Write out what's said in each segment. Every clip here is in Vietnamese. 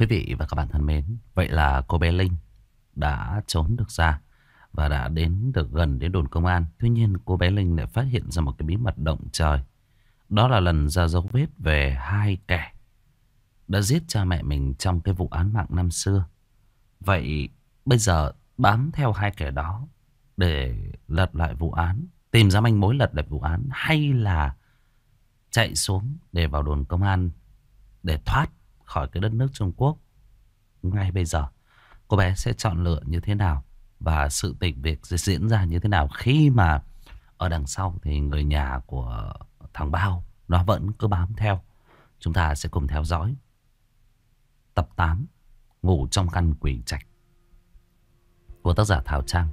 Quý vị và các bạn thân mến, vậy là cô bé Linh đã trốn được ra và đã đến được gần đến đồn công an. Tuy nhiên cô bé Linh lại phát hiện ra một cái bí mật động trời. Đó là lần ra dấu vết về hai kẻ đã giết cha mẹ mình trong cái vụ án mạng năm xưa. Vậy bây giờ bám theo hai kẻ đó để lật lại vụ án, tìm ra manh mối lật lại vụ án hay là chạy xuống để vào đồn công an để thoát khỏi cái đất nước Trung Quốc ngay bây giờ. Cô bé sẽ chọn lựa như thế nào và sự tình việc sẽ diễn ra như thế nào khi mà ở đằng sau thì người nhà của thằng Bao nó vẫn cứ bám theo. Chúng ta sẽ cùng theo dõi. Tập 8 Ngủ trong căn quỷ trạch của tác giả Thảo Trang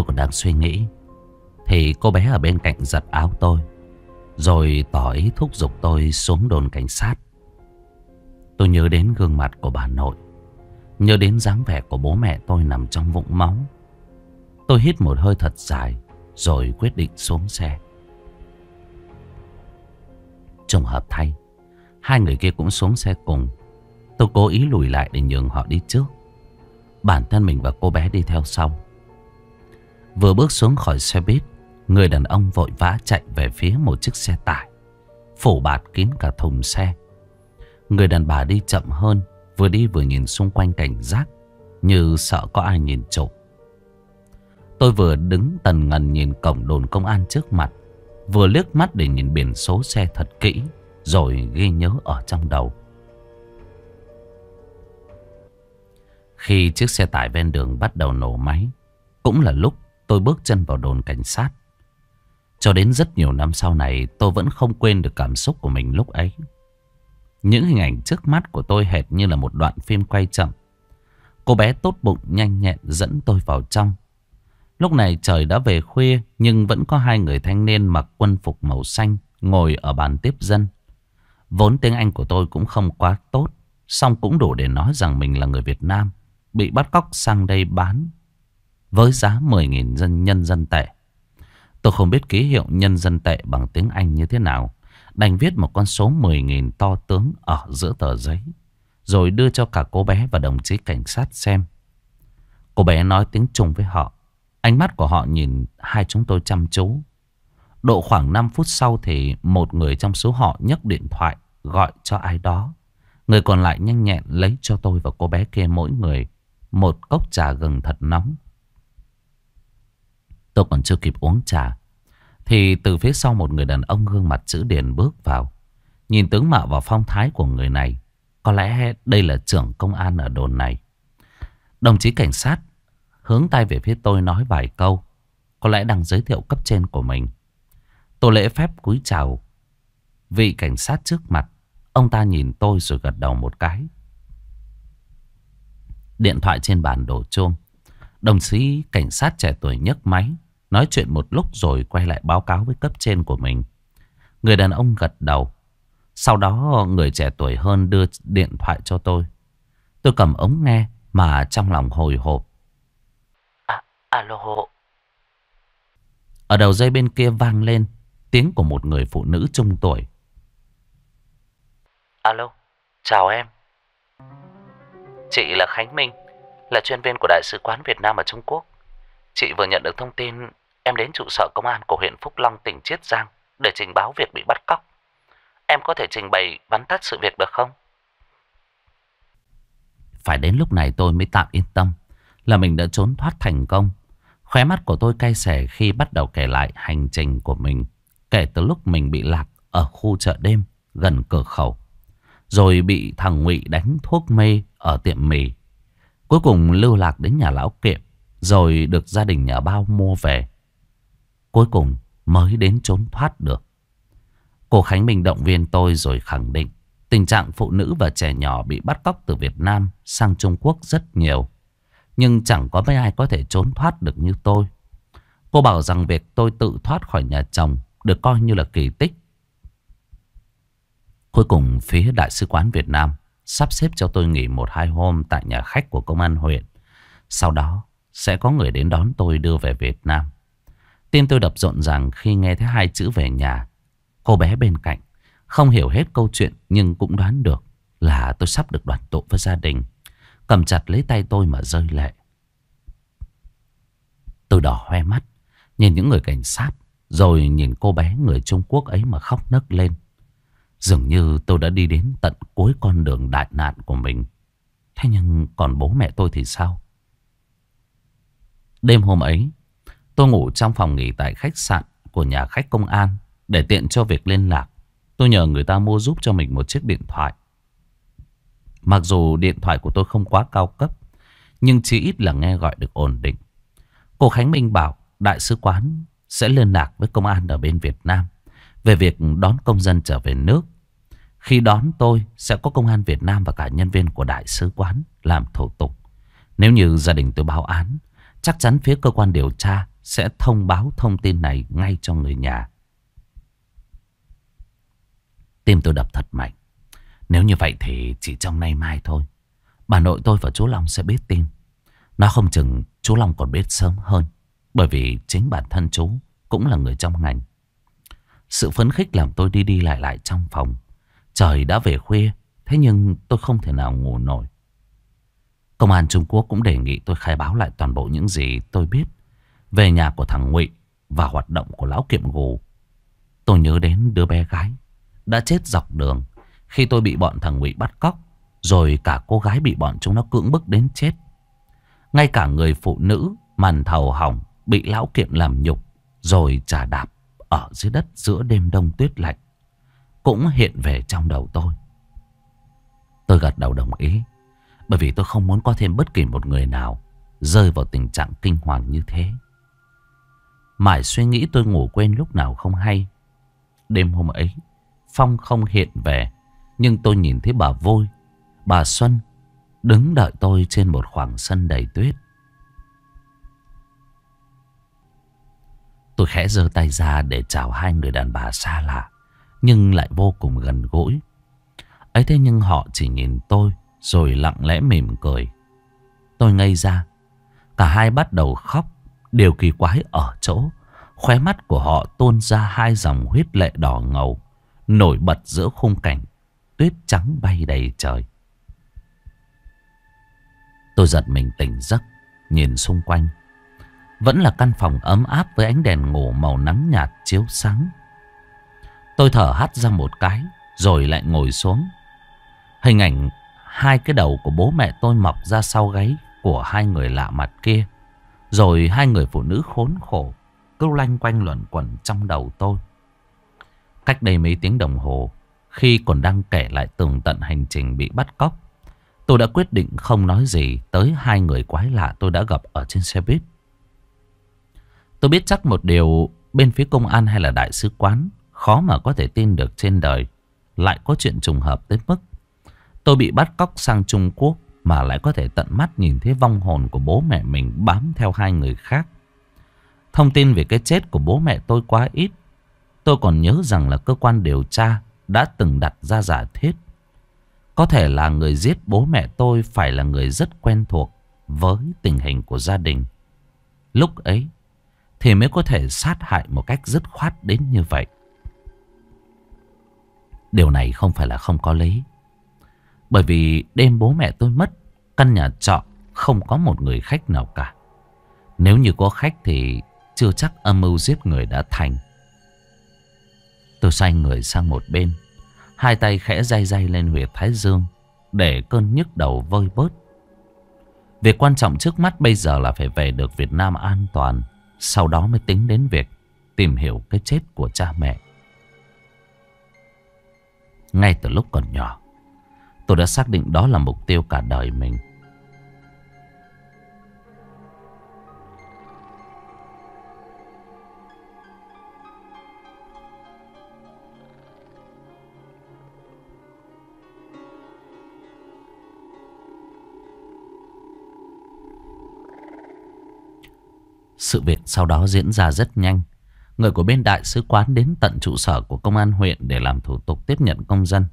Tôi còn đang suy nghĩ Thì cô bé ở bên cạnh giật áo tôi Rồi tỏ ý thúc giục tôi xuống đồn cảnh sát Tôi nhớ đến gương mặt của bà nội Nhớ đến dáng vẻ của bố mẹ tôi nằm trong vũng máu Tôi hít một hơi thật dài Rồi quyết định xuống xe Trùng hợp thay Hai người kia cũng xuống xe cùng Tôi cố ý lùi lại để nhường họ đi trước Bản thân mình và cô bé đi theo sau Vừa bước xuống khỏi xe buýt Người đàn ông vội vã chạy về phía một chiếc xe tải Phủ bạt kín cả thùng xe Người đàn bà đi chậm hơn Vừa đi vừa nhìn xung quanh cảnh giác Như sợ có ai nhìn trộm Tôi vừa đứng tần ngần nhìn cổng đồn công an trước mặt Vừa liếc mắt để nhìn biển số xe thật kỹ Rồi ghi nhớ ở trong đầu Khi chiếc xe tải ven đường bắt đầu nổ máy Cũng là lúc tôi bước chân vào đồn cảnh sát. Cho đến rất nhiều năm sau này tôi vẫn không quên được cảm xúc của mình lúc ấy. Những hình ảnh trước mắt của tôi hệt như là một đoạn phim quay chậm. Cô bé tốt bụng nhanh nhẹn dẫn tôi vào trong. Lúc này trời đã về khuya nhưng vẫn có hai người thanh niên mặc quân phục màu xanh ngồi ở bàn tiếp dân. Vốn tiếng Anh của tôi cũng không quá tốt, song cũng đủ để nói rằng mình là người Việt Nam, bị bắt cóc sang đây bán với giá 10.000 dân nhân dân tệ. Tôi không biết ký hiệu nhân dân tệ bằng tiếng Anh như thế nào. Đành viết một con số 10.000 to tướng ở giữa tờ giấy. Rồi đưa cho cả cô bé và đồng chí cảnh sát xem. Cô bé nói tiếng Trung với họ. Ánh mắt của họ nhìn hai chúng tôi chăm chú. Độ khoảng 5 phút sau thì một người trong số họ nhấc điện thoại gọi cho ai đó. Người còn lại nhanh nhẹn lấy cho tôi và cô bé kia mỗi người một cốc trà gừng thật nóng Tôi còn chưa kịp uống trà Thì từ phía sau một người đàn ông gương mặt chữ điền bước vào Nhìn tướng mạo và phong thái của người này Có lẽ đây là trưởng công an ở đồn này Đồng chí cảnh sát Hướng tay về phía tôi nói vài câu Có lẽ đang giới thiệu cấp trên của mình Tôi lễ phép cúi chào Vị cảnh sát trước mặt Ông ta nhìn tôi rồi gật đầu một cái Điện thoại trên bàn đổ chuông Đồng chí cảnh sát trẻ tuổi nhấc máy Nói chuyện một lúc rồi quay lại báo cáo với cấp trên của mình. Người đàn ông gật đầu. Sau đó người trẻ tuổi hơn đưa điện thoại cho tôi. Tôi cầm ống nghe mà trong lòng hồi hộp. À, alo. Ở đầu dây bên kia vang lên tiếng của một người phụ nữ trung tuổi. Alo, chào em. Chị là Khánh Minh, là chuyên viên của Đại sứ quán Việt Nam ở Trung Quốc. Chị vừa nhận được thông tin em đến trụ sở công an của huyện Phúc Long tỉnh Chiết Giang để trình báo việc bị bắt cóc. Em có thể trình bày vắn tắt sự việc được không? Phải đến lúc này tôi mới tạm yên tâm là mình đã trốn thoát thành công. Khóe mắt của tôi cay xẻ khi bắt đầu kể lại hành trình của mình kể từ lúc mình bị lạc ở khu chợ đêm gần cửa khẩu. Rồi bị thằng ngụy đánh thuốc mê ở tiệm mì. Cuối cùng lưu lạc đến nhà lão kiệm rồi được gia đình nhà bao mua về. Cuối cùng mới đến trốn thoát được. Cô Khánh Minh động viên tôi rồi khẳng định tình trạng phụ nữ và trẻ nhỏ bị bắt cóc từ Việt Nam sang Trung Quốc rất nhiều. Nhưng chẳng có mấy ai có thể trốn thoát được như tôi. Cô bảo rằng việc tôi tự thoát khỏi nhà chồng được coi như là kỳ tích. Cuối cùng phía Đại sứ quán Việt Nam sắp xếp cho tôi nghỉ một hai hôm tại nhà khách của công an huyện. Sau đó sẽ có người đến đón tôi đưa về Việt Nam. Tim tôi đập rộn ràng khi nghe thấy hai chữ về nhà. Cô bé bên cạnh, không hiểu hết câu chuyện nhưng cũng đoán được là tôi sắp được đoàn tụ với gia đình. Cầm chặt lấy tay tôi mà rơi lệ. Tôi đỏ hoe mắt, nhìn những người cảnh sát, rồi nhìn cô bé người Trung Quốc ấy mà khóc nấc lên. Dường như tôi đã đi đến tận cuối con đường đại nạn của mình. Thế nhưng còn bố mẹ tôi thì sao? Đêm hôm ấy, Tôi ngủ trong phòng nghỉ tại khách sạn của nhà khách công an để tiện cho việc liên lạc. Tôi nhờ người ta mua giúp cho mình một chiếc điện thoại. Mặc dù điện thoại của tôi không quá cao cấp, nhưng chỉ ít là nghe gọi được ổn định. Cô Khánh Minh bảo đại sứ quán sẽ liên lạc với công an ở bên Việt Nam về việc đón công dân trở về nước. Khi đón tôi sẽ có công an Việt Nam và cả nhân viên của đại sứ quán làm thủ tục. Nếu như gia đình tôi báo án, chắc chắn phía cơ quan điều tra sẽ thông báo thông tin này ngay cho người nhà. Tim tôi đập thật mạnh. Nếu như vậy thì chỉ trong nay mai thôi. Bà nội tôi và chú Long sẽ biết tin. Nó không chừng chú Long còn biết sớm hơn. Bởi vì chính bản thân chú cũng là người trong ngành. Sự phấn khích làm tôi đi đi lại lại trong phòng. Trời đã về khuya, thế nhưng tôi không thể nào ngủ nổi. Công an Trung Quốc cũng đề nghị tôi khai báo lại toàn bộ những gì tôi biết về nhà của thằng Ngụy và hoạt động của lão kiệm gù. Tôi nhớ đến đứa bé gái đã chết dọc đường khi tôi bị bọn thằng Ngụy bắt cóc, rồi cả cô gái bị bọn chúng nó cưỡng bức đến chết. Ngay cả người phụ nữ màn thầu hỏng bị lão kiệm làm nhục rồi trả đạp ở dưới đất giữa đêm đông tuyết lạnh cũng hiện về trong đầu tôi. Tôi gật đầu đồng ý bởi vì tôi không muốn có thêm bất kỳ một người nào rơi vào tình trạng kinh hoàng như thế. Mãi suy nghĩ tôi ngủ quên lúc nào không hay. Đêm hôm ấy, Phong không hiện về. Nhưng tôi nhìn thấy bà vui, bà Xuân đứng đợi tôi trên một khoảng sân đầy tuyết. Tôi khẽ giơ tay ra để chào hai người đàn bà xa lạ, nhưng lại vô cùng gần gũi. ấy thế nhưng họ chỉ nhìn tôi rồi lặng lẽ mỉm cười. Tôi ngây ra, cả hai bắt đầu khóc Điều kỳ quái ở chỗ Khóe mắt của họ tôn ra hai dòng huyết lệ đỏ ngầu Nổi bật giữa khung cảnh Tuyết trắng bay đầy trời Tôi giật mình tỉnh giấc Nhìn xung quanh Vẫn là căn phòng ấm áp với ánh đèn ngủ màu nắng nhạt chiếu sáng Tôi thở hắt ra một cái Rồi lại ngồi xuống Hình ảnh hai cái đầu của bố mẹ tôi mọc ra sau gáy của hai người lạ mặt kia rồi hai người phụ nữ khốn khổ cứ lanh quanh luẩn quẩn trong đầu tôi. Cách đây mấy tiếng đồng hồ, khi còn đang kể lại tường tận hành trình bị bắt cóc, tôi đã quyết định không nói gì tới hai người quái lạ tôi đã gặp ở trên xe buýt. Tôi biết chắc một điều bên phía công an hay là đại sứ quán khó mà có thể tin được trên đời lại có chuyện trùng hợp tới mức tôi bị bắt cóc sang Trung Quốc mà lại có thể tận mắt nhìn thấy vong hồn của bố mẹ mình bám theo hai người khác. Thông tin về cái chết của bố mẹ tôi quá ít. Tôi còn nhớ rằng là cơ quan điều tra đã từng đặt ra giả thiết. Có thể là người giết bố mẹ tôi phải là người rất quen thuộc với tình hình của gia đình. Lúc ấy thì mới có thể sát hại một cách dứt khoát đến như vậy. Điều này không phải là không có lý. Bởi vì đêm bố mẹ tôi mất Căn nhà trọ không có một người khách nào cả. Nếu như có khách thì chưa chắc âm mưu giết người đã thành. Tôi xoay người sang một bên. Hai tay khẽ day day lên huyệt thái dương để cơn nhức đầu vơi bớt. Việc quan trọng trước mắt bây giờ là phải về được Việt Nam an toàn. Sau đó mới tính đến việc tìm hiểu cái chết của cha mẹ. Ngay từ lúc còn nhỏ, tôi đã xác định đó là mục tiêu cả đời mình. Sự việc sau đó diễn ra rất nhanh. Người của bên đại sứ quán đến tận trụ sở của công an huyện để làm thủ tục tiếp nhận công dân.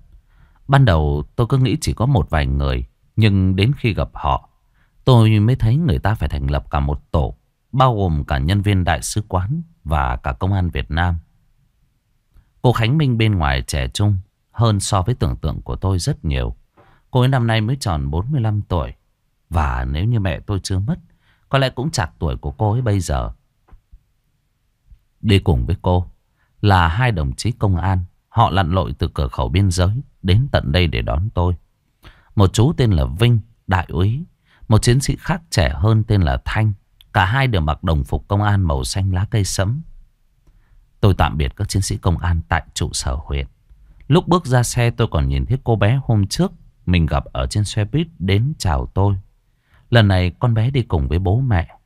Ban đầu tôi cứ nghĩ chỉ có một vài người, nhưng đến khi gặp họ, tôi mới thấy người ta phải thành lập cả một tổ, bao gồm cả nhân viên đại sứ quán và cả công an Việt Nam. Cô Khánh Minh bên ngoài trẻ trung hơn so với tưởng tượng của tôi rất nhiều. Cô ấy năm nay mới tròn 45 tuổi. Và nếu như mẹ tôi chưa mất có lẽ cũng chạc tuổi của cô ấy bây giờ. Đi cùng với cô là hai đồng chí công an. Họ lặn lội từ cửa khẩu biên giới đến tận đây để đón tôi. Một chú tên là Vinh, đại úy. Một chiến sĩ khác trẻ hơn tên là Thanh. Cả hai đều mặc đồng phục công an màu xanh lá cây sẫm. Tôi tạm biệt các chiến sĩ công an tại trụ sở huyện. Lúc bước ra xe tôi còn nhìn thấy cô bé hôm trước mình gặp ở trên xe buýt đến chào tôi. Lần này con bé đi cùng với bố mẹ.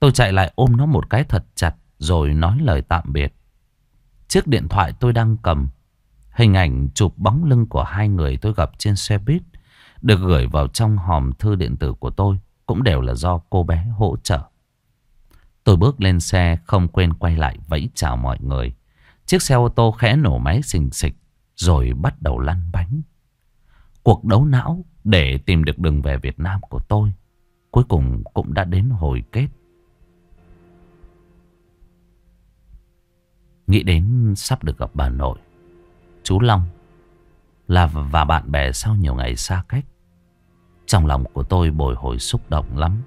Tôi chạy lại ôm nó một cái thật chặt rồi nói lời tạm biệt. Chiếc điện thoại tôi đang cầm, hình ảnh chụp bóng lưng của hai người tôi gặp trên xe buýt được gửi vào trong hòm thư điện tử của tôi cũng đều là do cô bé hỗ trợ. Tôi bước lên xe không quên quay lại vẫy chào mọi người. Chiếc xe ô tô khẽ nổ máy xình xịch rồi bắt đầu lăn bánh. Cuộc đấu não để tìm được đường về Việt Nam của tôi Cuối cùng cũng đã đến hồi kết Nghĩ đến sắp được gặp bà nội Chú Long Là và bạn bè sau nhiều ngày xa cách Trong lòng của tôi bồi hồi xúc động lắm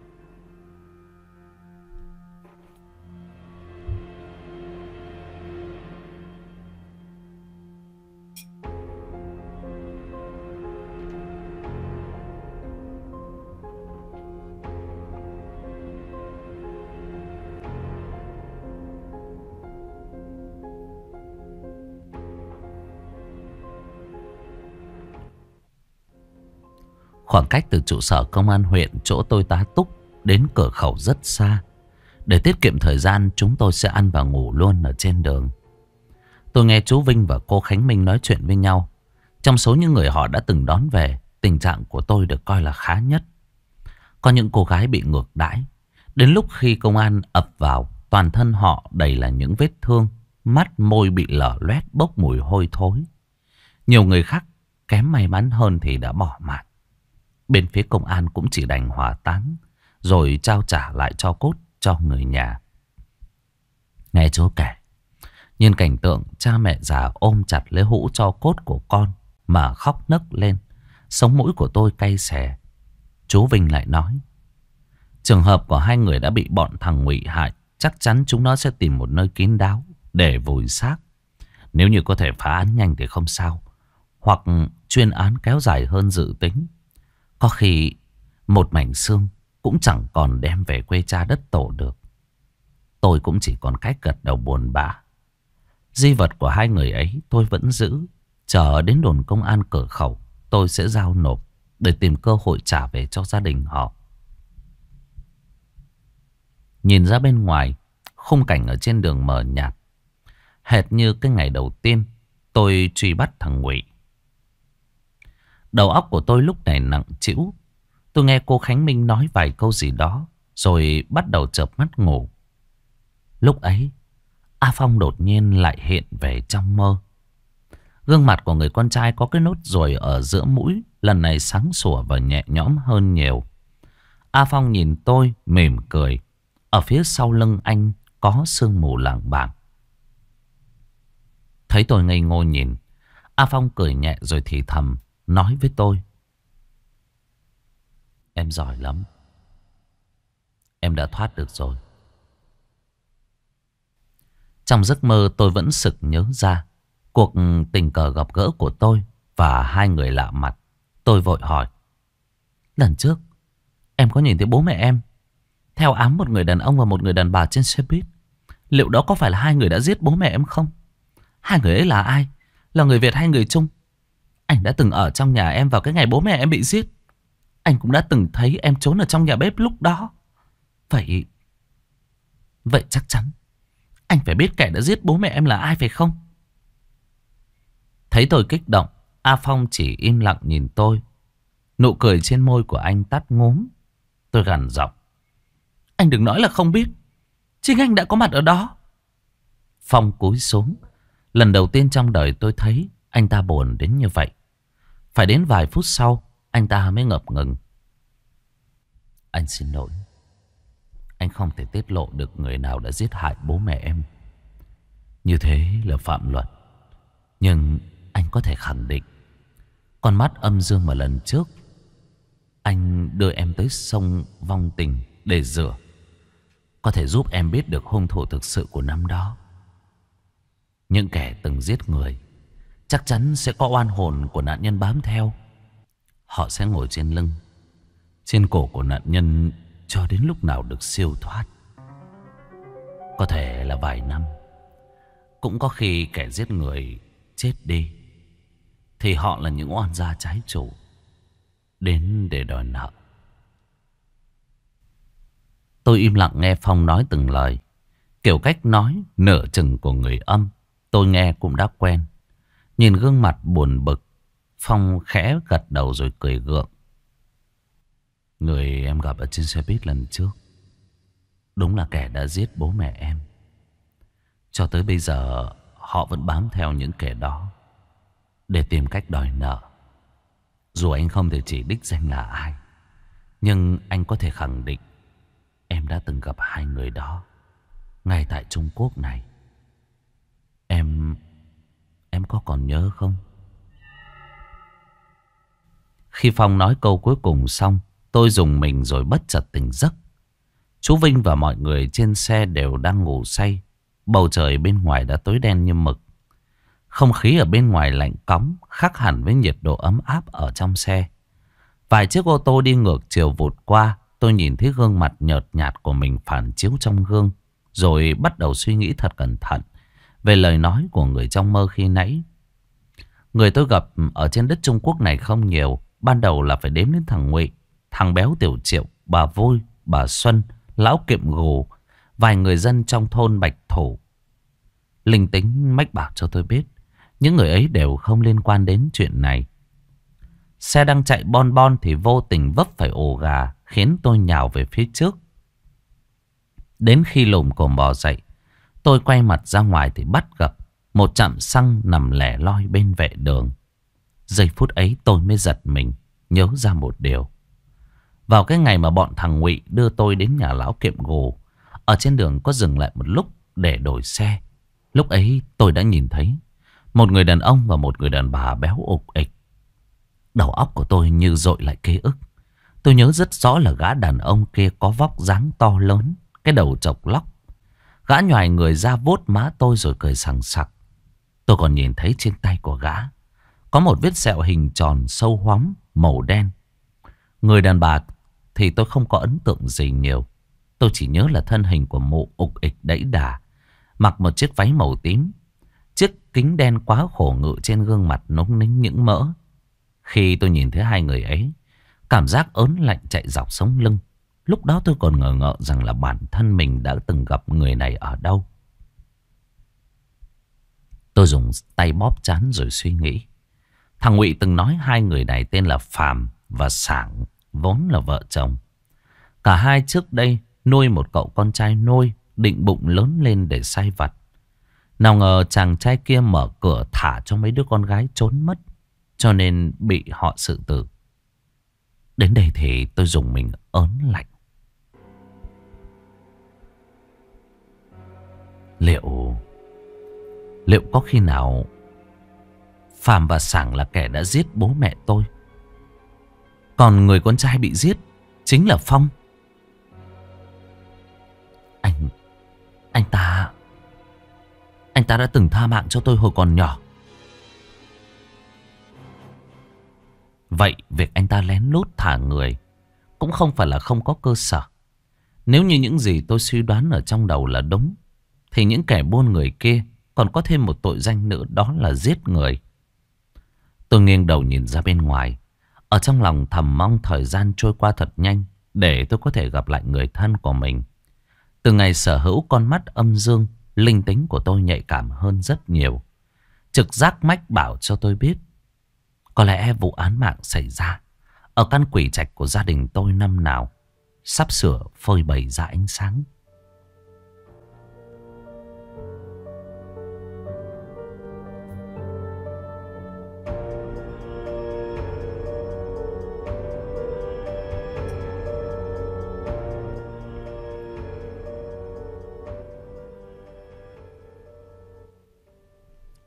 Khoảng cách từ trụ sở công an huyện chỗ tôi tá túc đến cửa khẩu rất xa. Để tiết kiệm thời gian chúng tôi sẽ ăn và ngủ luôn ở trên đường. Tôi nghe chú Vinh và cô Khánh Minh nói chuyện với nhau. Trong số những người họ đã từng đón về, tình trạng của tôi được coi là khá nhất. Có những cô gái bị ngược đãi. Đến lúc khi công an ập vào, toàn thân họ đầy là những vết thương, mắt môi bị lở loét bốc mùi hôi thối. Nhiều người khác kém may mắn hơn thì đã bỏ mạng. Bên phía công an cũng chỉ đành hòa táng Rồi trao trả lại cho cốt cho người nhà Nghe chú kể Nhìn cảnh tượng cha mẹ già ôm chặt lấy hũ cho cốt của con Mà khóc nấc lên Sống mũi của tôi cay xè Chú Vinh lại nói Trường hợp của hai người đã bị bọn thằng ngụy hại Chắc chắn chúng nó sẽ tìm một nơi kín đáo Để vùi xác Nếu như có thể phá án nhanh thì không sao Hoặc chuyên án kéo dài hơn dự tính có khi một mảnh xương cũng chẳng còn đem về quê cha đất tổ được. Tôi cũng chỉ còn cách gật đầu buồn bã. Di vật của hai người ấy tôi vẫn giữ. Chờ đến đồn công an cửa khẩu tôi sẽ giao nộp để tìm cơ hội trả về cho gia đình họ. Nhìn ra bên ngoài, khung cảnh ở trên đường mờ nhạt. Hệt như cái ngày đầu tiên tôi truy bắt thằng Ngụy. Đầu óc của tôi lúc này nặng chịu. Tôi nghe cô Khánh Minh nói vài câu gì đó, rồi bắt đầu chợp mắt ngủ. Lúc ấy, A Phong đột nhiên lại hiện về trong mơ. Gương mặt của người con trai có cái nốt ruồi ở giữa mũi, lần này sáng sủa và nhẹ nhõm hơn nhiều. A Phong nhìn tôi, mỉm cười. Ở phía sau lưng anh có sương mù làng bạc. Thấy tôi ngây ngô nhìn, A Phong cười nhẹ rồi thì thầm nói với tôi. Em giỏi lắm. Em đã thoát được rồi. Trong giấc mơ tôi vẫn sực nhớ ra cuộc tình cờ gặp gỡ của tôi và hai người lạ mặt. Tôi vội hỏi. Lần trước, em có nhìn thấy bố mẹ em theo ám một người đàn ông và một người đàn bà trên xe buýt. Liệu đó có phải là hai người đã giết bố mẹ em không? Hai người ấy là ai? Là người Việt hay người Trung? Anh đã từng ở trong nhà em vào cái ngày bố mẹ em bị giết. Anh cũng đã từng thấy em trốn ở trong nhà bếp lúc đó. Vậy... Vậy chắc chắn. Anh phải biết kẻ đã giết bố mẹ em là ai phải không? Thấy tôi kích động, A Phong chỉ im lặng nhìn tôi. Nụ cười trên môi của anh tắt ngốm. Tôi gằn giọng. Anh đừng nói là không biết. Chính anh đã có mặt ở đó. Phong cúi xuống. Lần đầu tiên trong đời tôi thấy anh ta buồn đến như vậy. Phải đến vài phút sau, anh ta mới ngập ngừng. Anh xin lỗi. Anh không thể tiết lộ được người nào đã giết hại bố mẹ em. Như thế là phạm luật. Nhưng anh có thể khẳng định. Con mắt âm dương mà lần trước. Anh đưa em tới sông Vong Tình để rửa. Có thể giúp em biết được hung thủ thực sự của năm đó. Những kẻ từng giết người Chắc chắn sẽ có oan hồn của nạn nhân bám theo Họ sẽ ngồi trên lưng Trên cổ của nạn nhân Cho đến lúc nào được siêu thoát Có thể là vài năm Cũng có khi kẻ giết người chết đi Thì họ là những oan gia trái chủ Đến để đòi nợ Tôi im lặng nghe Phong nói từng lời Kiểu cách nói nở chừng của người âm Tôi nghe cũng đã quen Nhìn gương mặt buồn bực, Phong khẽ gật đầu rồi cười gượng. Người em gặp ở trên xe buýt lần trước, đúng là kẻ đã giết bố mẹ em. Cho tới bây giờ, họ vẫn bám theo những kẻ đó để tìm cách đòi nợ. Dù anh không thể chỉ đích danh là ai, nhưng anh có thể khẳng định em đã từng gặp hai người đó ngay tại Trung Quốc này. Em Em có còn nhớ không? Khi Phong nói câu cuối cùng xong, tôi dùng mình rồi bất chợt tỉnh giấc. Chú Vinh và mọi người trên xe đều đang ngủ say. Bầu trời bên ngoài đã tối đen như mực. Không khí ở bên ngoài lạnh cóng, khác hẳn với nhiệt độ ấm áp ở trong xe. Vài chiếc ô tô đi ngược chiều vụt qua, tôi nhìn thấy gương mặt nhợt nhạt của mình phản chiếu trong gương, rồi bắt đầu suy nghĩ thật cẩn thận về lời nói của người trong mơ khi nãy. Người tôi gặp ở trên đất Trung Quốc này không nhiều, ban đầu là phải đếm đến thằng Ngụy, thằng béo Tiểu Triệu, bà Vui, bà Xuân, lão Kiệm Gù, vài người dân trong thôn Bạch Thủ. Linh tính mách bảo cho tôi biết, những người ấy đều không liên quan đến chuyện này. Xe đang chạy bon bon thì vô tình vấp phải ổ gà, khiến tôi nhào về phía trước. Đến khi lùm cồm bò dậy, Tôi quay mặt ra ngoài thì bắt gặp một chạm xăng nằm lẻ loi bên vệ đường. Giây phút ấy tôi mới giật mình, nhớ ra một điều. Vào cái ngày mà bọn thằng ngụy đưa tôi đến nhà lão kiệm gồ, ở trên đường có dừng lại một lúc để đổi xe. Lúc ấy tôi đã nhìn thấy một người đàn ông và một người đàn bà béo ục ịch. Đầu óc của tôi như dội lại ký ức. Tôi nhớ rất rõ là gã đàn ông kia có vóc dáng to lớn, cái đầu chọc lóc, Gã nhòi người ra vuốt má tôi rồi cười sằng sặc. Tôi còn nhìn thấy trên tay của gã có một vết sẹo hình tròn sâu hoắm màu đen. Người đàn bà thì tôi không có ấn tượng gì nhiều. Tôi chỉ nhớ là thân hình của mụ ục ịch đẫy đà, mặc một chiếc váy màu tím. Chiếc kính đen quá khổ ngự trên gương mặt nóng nính những mỡ. Khi tôi nhìn thấy hai người ấy, cảm giác ớn lạnh chạy dọc sống lưng. Lúc đó tôi còn ngờ ngợ rằng là bản thân mình đã từng gặp người này ở đâu. Tôi dùng tay bóp chán rồi suy nghĩ. Thằng Ngụy từng nói hai người này tên là Phạm và Sảng, vốn là vợ chồng. Cả hai trước đây nuôi một cậu con trai nuôi, định bụng lớn lên để sai vặt. Nào ngờ chàng trai kia mở cửa thả cho mấy đứa con gái trốn mất, cho nên bị họ sự tử. Đến đây thì tôi dùng mình ớn lạnh. Liệu... Liệu có khi nào Phạm và Sảng là kẻ đã giết bố mẹ tôi Còn người con trai bị giết Chính là Phong Anh Anh ta Anh ta đã từng tha mạng cho tôi hồi còn nhỏ Vậy việc anh ta lén lút thả người Cũng không phải là không có cơ sở Nếu như những gì tôi suy đoán ở trong đầu là đúng thì những kẻ buôn người kia còn có thêm một tội danh nữa đó là giết người. Tôi nghiêng đầu nhìn ra bên ngoài. Ở trong lòng thầm mong thời gian trôi qua thật nhanh để tôi có thể gặp lại người thân của mình. Từ ngày sở hữu con mắt âm dương, linh tính của tôi nhạy cảm hơn rất nhiều. Trực giác mách bảo cho tôi biết. Có lẽ vụ án mạng xảy ra ở căn quỷ trạch của gia đình tôi năm nào sắp sửa phơi bày ra ánh sáng.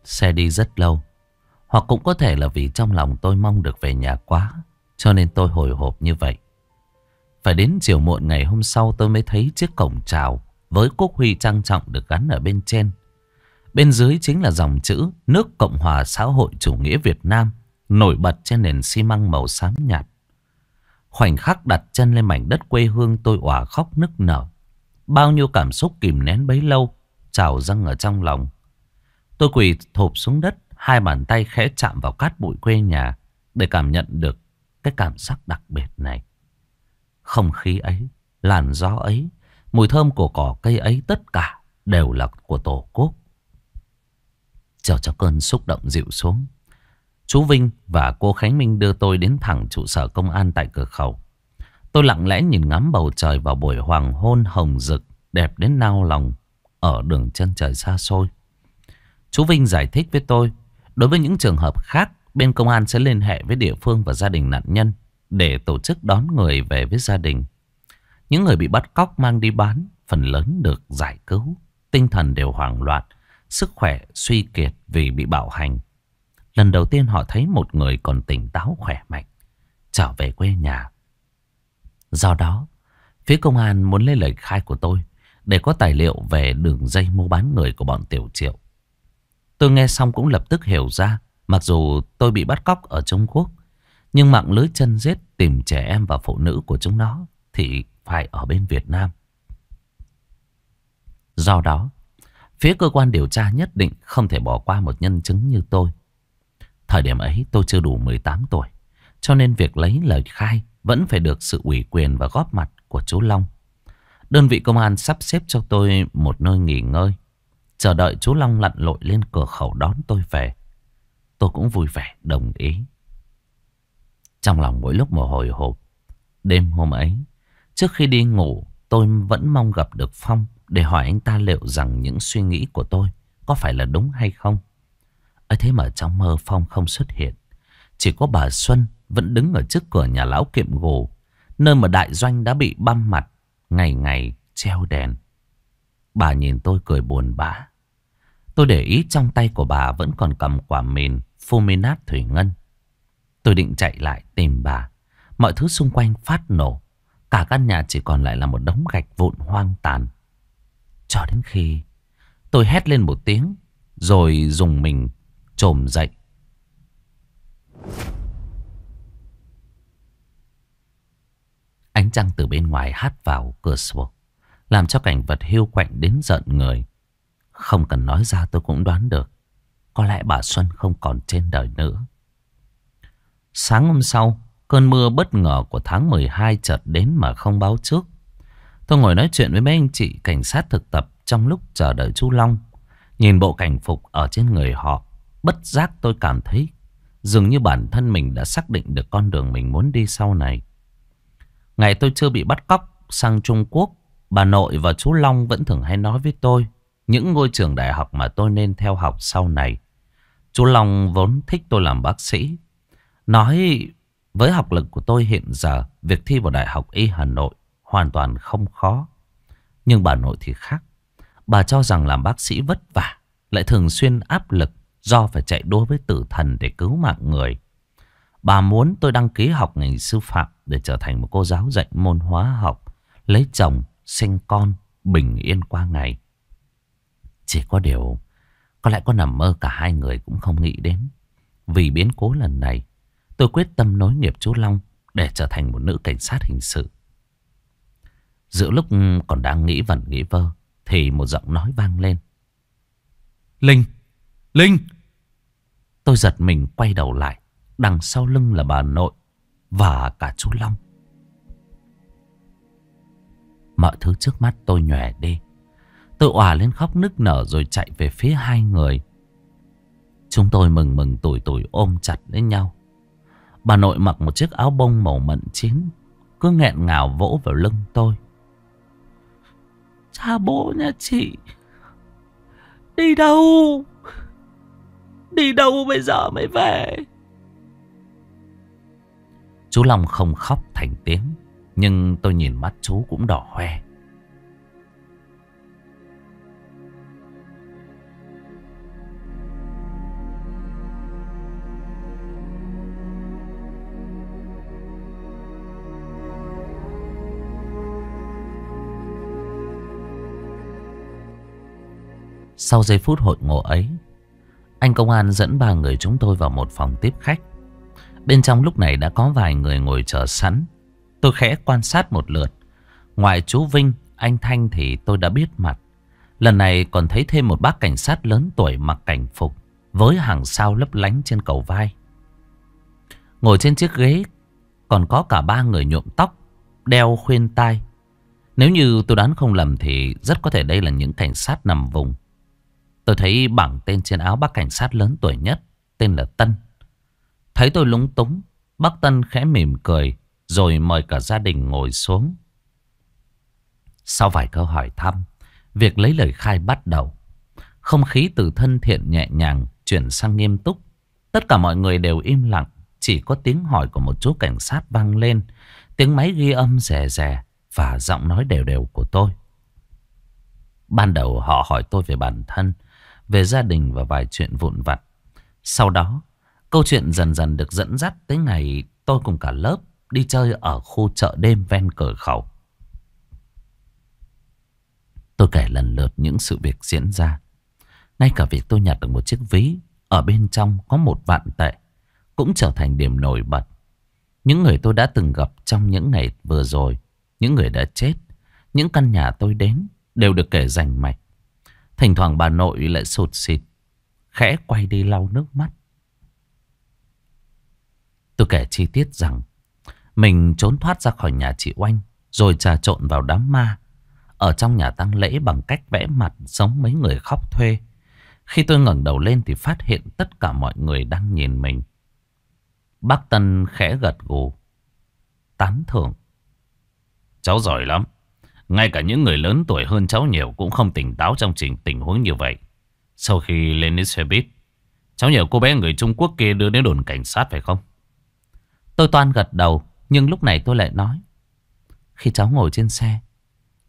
xe đi rất lâu. Hoặc cũng có thể là vì trong lòng tôi mong được về nhà quá, cho nên tôi hồi hộp như vậy. Phải đến chiều muộn ngày hôm sau tôi mới thấy chiếc cổng trào với quốc huy trang trọng được gắn ở bên trên. Bên dưới chính là dòng chữ Nước Cộng hòa xã hội chủ nghĩa Việt Nam nổi bật trên nền xi măng màu xám nhạt. Khoảnh khắc đặt chân lên mảnh đất quê hương tôi òa khóc nức nở. Bao nhiêu cảm xúc kìm nén bấy lâu trào dâng ở trong lòng. Tôi quỳ thụp xuống đất, hai bàn tay khẽ chạm vào cát bụi quê nhà để cảm nhận được cái cảm giác đặc biệt này. Không khí ấy, làn gió ấy, mùi thơm của cỏ cây ấy tất cả đều là của tổ quốc. Chờ cho cơn xúc động dịu xuống. Chú Vinh và cô Khánh Minh đưa tôi đến thẳng trụ sở công an tại cửa khẩu. Tôi lặng lẽ nhìn ngắm bầu trời vào buổi hoàng hôn hồng rực đẹp đến nao lòng ở đường chân trời xa xôi. Chú Vinh giải thích với tôi, đối với những trường hợp khác, bên công an sẽ liên hệ với địa phương và gia đình nạn nhân để tổ chức đón người về với gia đình. Những người bị bắt cóc mang đi bán, phần lớn được giải cứu, tinh thần đều hoảng loạn, sức khỏe suy kiệt vì bị bạo hành. Lần đầu tiên họ thấy một người còn tỉnh táo khỏe mạnh, trở về quê nhà. Do đó, phía công an muốn lấy lời khai của tôi để có tài liệu về đường dây mua bán người của bọn Tiểu Triệu. Tôi nghe xong cũng lập tức hiểu ra Mặc dù tôi bị bắt cóc ở Trung Quốc Nhưng mạng lưới chân giết tìm trẻ em và phụ nữ của chúng nó Thì phải ở bên Việt Nam Do đó Phía cơ quan điều tra nhất định không thể bỏ qua một nhân chứng như tôi Thời điểm ấy tôi chưa đủ 18 tuổi Cho nên việc lấy lời khai Vẫn phải được sự ủy quyền và góp mặt của chú Long Đơn vị công an sắp xếp cho tôi một nơi nghỉ ngơi Chờ đợi chú Long lặn lội lên cửa khẩu đón tôi về. Tôi cũng vui vẻ đồng ý. Trong lòng mỗi lúc mồ hồi hộp. Đêm hôm ấy, trước khi đi ngủ, tôi vẫn mong gặp được Phong để hỏi anh ta liệu rằng những suy nghĩ của tôi có phải là đúng hay không. ấy thế mà trong mơ Phong không xuất hiện. Chỉ có bà Xuân vẫn đứng ở trước cửa nhà lão kiệm gồ, nơi mà đại doanh đã bị băm mặt, ngày ngày treo đèn. Bà nhìn tôi cười buồn bã. Tôi để ý trong tay của bà vẫn còn cầm quả mìn Fuminat Thủy Ngân. Tôi định chạy lại tìm bà. Mọi thứ xung quanh phát nổ. Cả căn nhà chỉ còn lại là một đống gạch vụn hoang tàn. Cho đến khi tôi hét lên một tiếng rồi dùng mình trồm dậy. Ánh trăng từ bên ngoài hát vào cửa sổ. Làm cho cảnh vật hiu quạnh đến giận người Không cần nói ra tôi cũng đoán được Có lẽ bà Xuân không còn trên đời nữa Sáng hôm sau Cơn mưa bất ngờ của tháng 12 chợt đến mà không báo trước Tôi ngồi nói chuyện với mấy anh chị cảnh sát thực tập Trong lúc chờ đợi chú Long Nhìn bộ cảnh phục ở trên người họ Bất giác tôi cảm thấy Dường như bản thân mình đã xác định được con đường mình muốn đi sau này Ngày tôi chưa bị bắt cóc sang Trung Quốc Bà nội và chú Long vẫn thường hay nói với tôi những ngôi trường đại học mà tôi nên theo học sau này. Chú Long vốn thích tôi làm bác sĩ. Nói với học lực của tôi hiện giờ, việc thi vào Đại học Y Hà Nội hoàn toàn không khó. Nhưng bà nội thì khác. Bà cho rằng làm bác sĩ vất vả, lại thường xuyên áp lực do phải chạy đua với tử thần để cứu mạng người. Bà muốn tôi đăng ký học ngành sư phạm để trở thành một cô giáo dạy môn hóa học, lấy chồng sinh con, bình yên qua ngày. Chỉ có điều, có lẽ có nằm mơ cả hai người cũng không nghĩ đến. Vì biến cố lần này, tôi quyết tâm nối nghiệp chú Long để trở thành một nữ cảnh sát hình sự. Giữa lúc còn đang nghĩ vẩn nghĩ vơ, thì một giọng nói vang lên. Linh! Linh! Tôi giật mình quay đầu lại, đằng sau lưng là bà nội và cả chú Long. Mọi thứ trước mắt tôi nhòe đi Tôi òa lên khóc nức nở rồi chạy về phía hai người Chúng tôi mừng mừng tủi tủi ôm chặt lấy nhau Bà nội mặc một chiếc áo bông màu mận chín Cứ nghẹn ngào vỗ vào lưng tôi Cha bố nha chị Đi đâu Đi đâu bây giờ mới về Chú Long không khóc thành tiếng nhưng tôi nhìn mắt chú cũng đỏ hoe. Sau giây phút hội ngộ ấy, anh công an dẫn ba người chúng tôi vào một phòng tiếp khách. Bên trong lúc này đã có vài người ngồi chờ sẵn Tôi khẽ quan sát một lượt. Ngoài chú Vinh, anh Thanh thì tôi đã biết mặt. Lần này còn thấy thêm một bác cảnh sát lớn tuổi mặc cảnh phục với hàng sao lấp lánh trên cầu vai. Ngồi trên chiếc ghế còn có cả ba người nhuộm tóc, đeo khuyên tai. Nếu như tôi đoán không lầm thì rất có thể đây là những cảnh sát nằm vùng. Tôi thấy bảng tên trên áo bác cảnh sát lớn tuổi nhất, tên là Tân. Thấy tôi lúng túng, bác Tân khẽ mỉm cười, rồi mời cả gia đình ngồi xuống Sau vài câu hỏi thăm Việc lấy lời khai bắt đầu Không khí từ thân thiện nhẹ nhàng Chuyển sang nghiêm túc Tất cả mọi người đều im lặng Chỉ có tiếng hỏi của một chú cảnh sát vang lên Tiếng máy ghi âm rè rè Và giọng nói đều đều của tôi Ban đầu họ hỏi tôi về bản thân Về gia đình và vài chuyện vụn vặt Sau đó Câu chuyện dần dần được dẫn dắt tới ngày tôi cùng cả lớp đi chơi ở khu chợ đêm ven cửa khẩu. Tôi kể lần lượt những sự việc diễn ra. Ngay cả việc tôi nhặt được một chiếc ví, ở bên trong có một vạn tệ, cũng trở thành điểm nổi bật. Những người tôi đã từng gặp trong những ngày vừa rồi, những người đã chết, những căn nhà tôi đến đều được kể rành mạch. Thỉnh thoảng bà nội lại sụt xịt, khẽ quay đi lau nước mắt. Tôi kể chi tiết rằng mình trốn thoát ra khỏi nhà chị Oanh Rồi trà trộn vào đám ma Ở trong nhà tang lễ bằng cách vẽ mặt Giống mấy người khóc thuê Khi tôi ngẩng đầu lên thì phát hiện Tất cả mọi người đang nhìn mình Bác Tân khẽ gật gù Tán thưởng Cháu giỏi lắm Ngay cả những người lớn tuổi hơn cháu nhiều Cũng không tỉnh táo trong trình tình huống như vậy Sau khi lên đến xe buýt Cháu nhờ cô bé người Trung Quốc kia đưa đến đồn cảnh sát phải không Tôi toan gật đầu nhưng lúc này tôi lại nói Khi cháu ngồi trên xe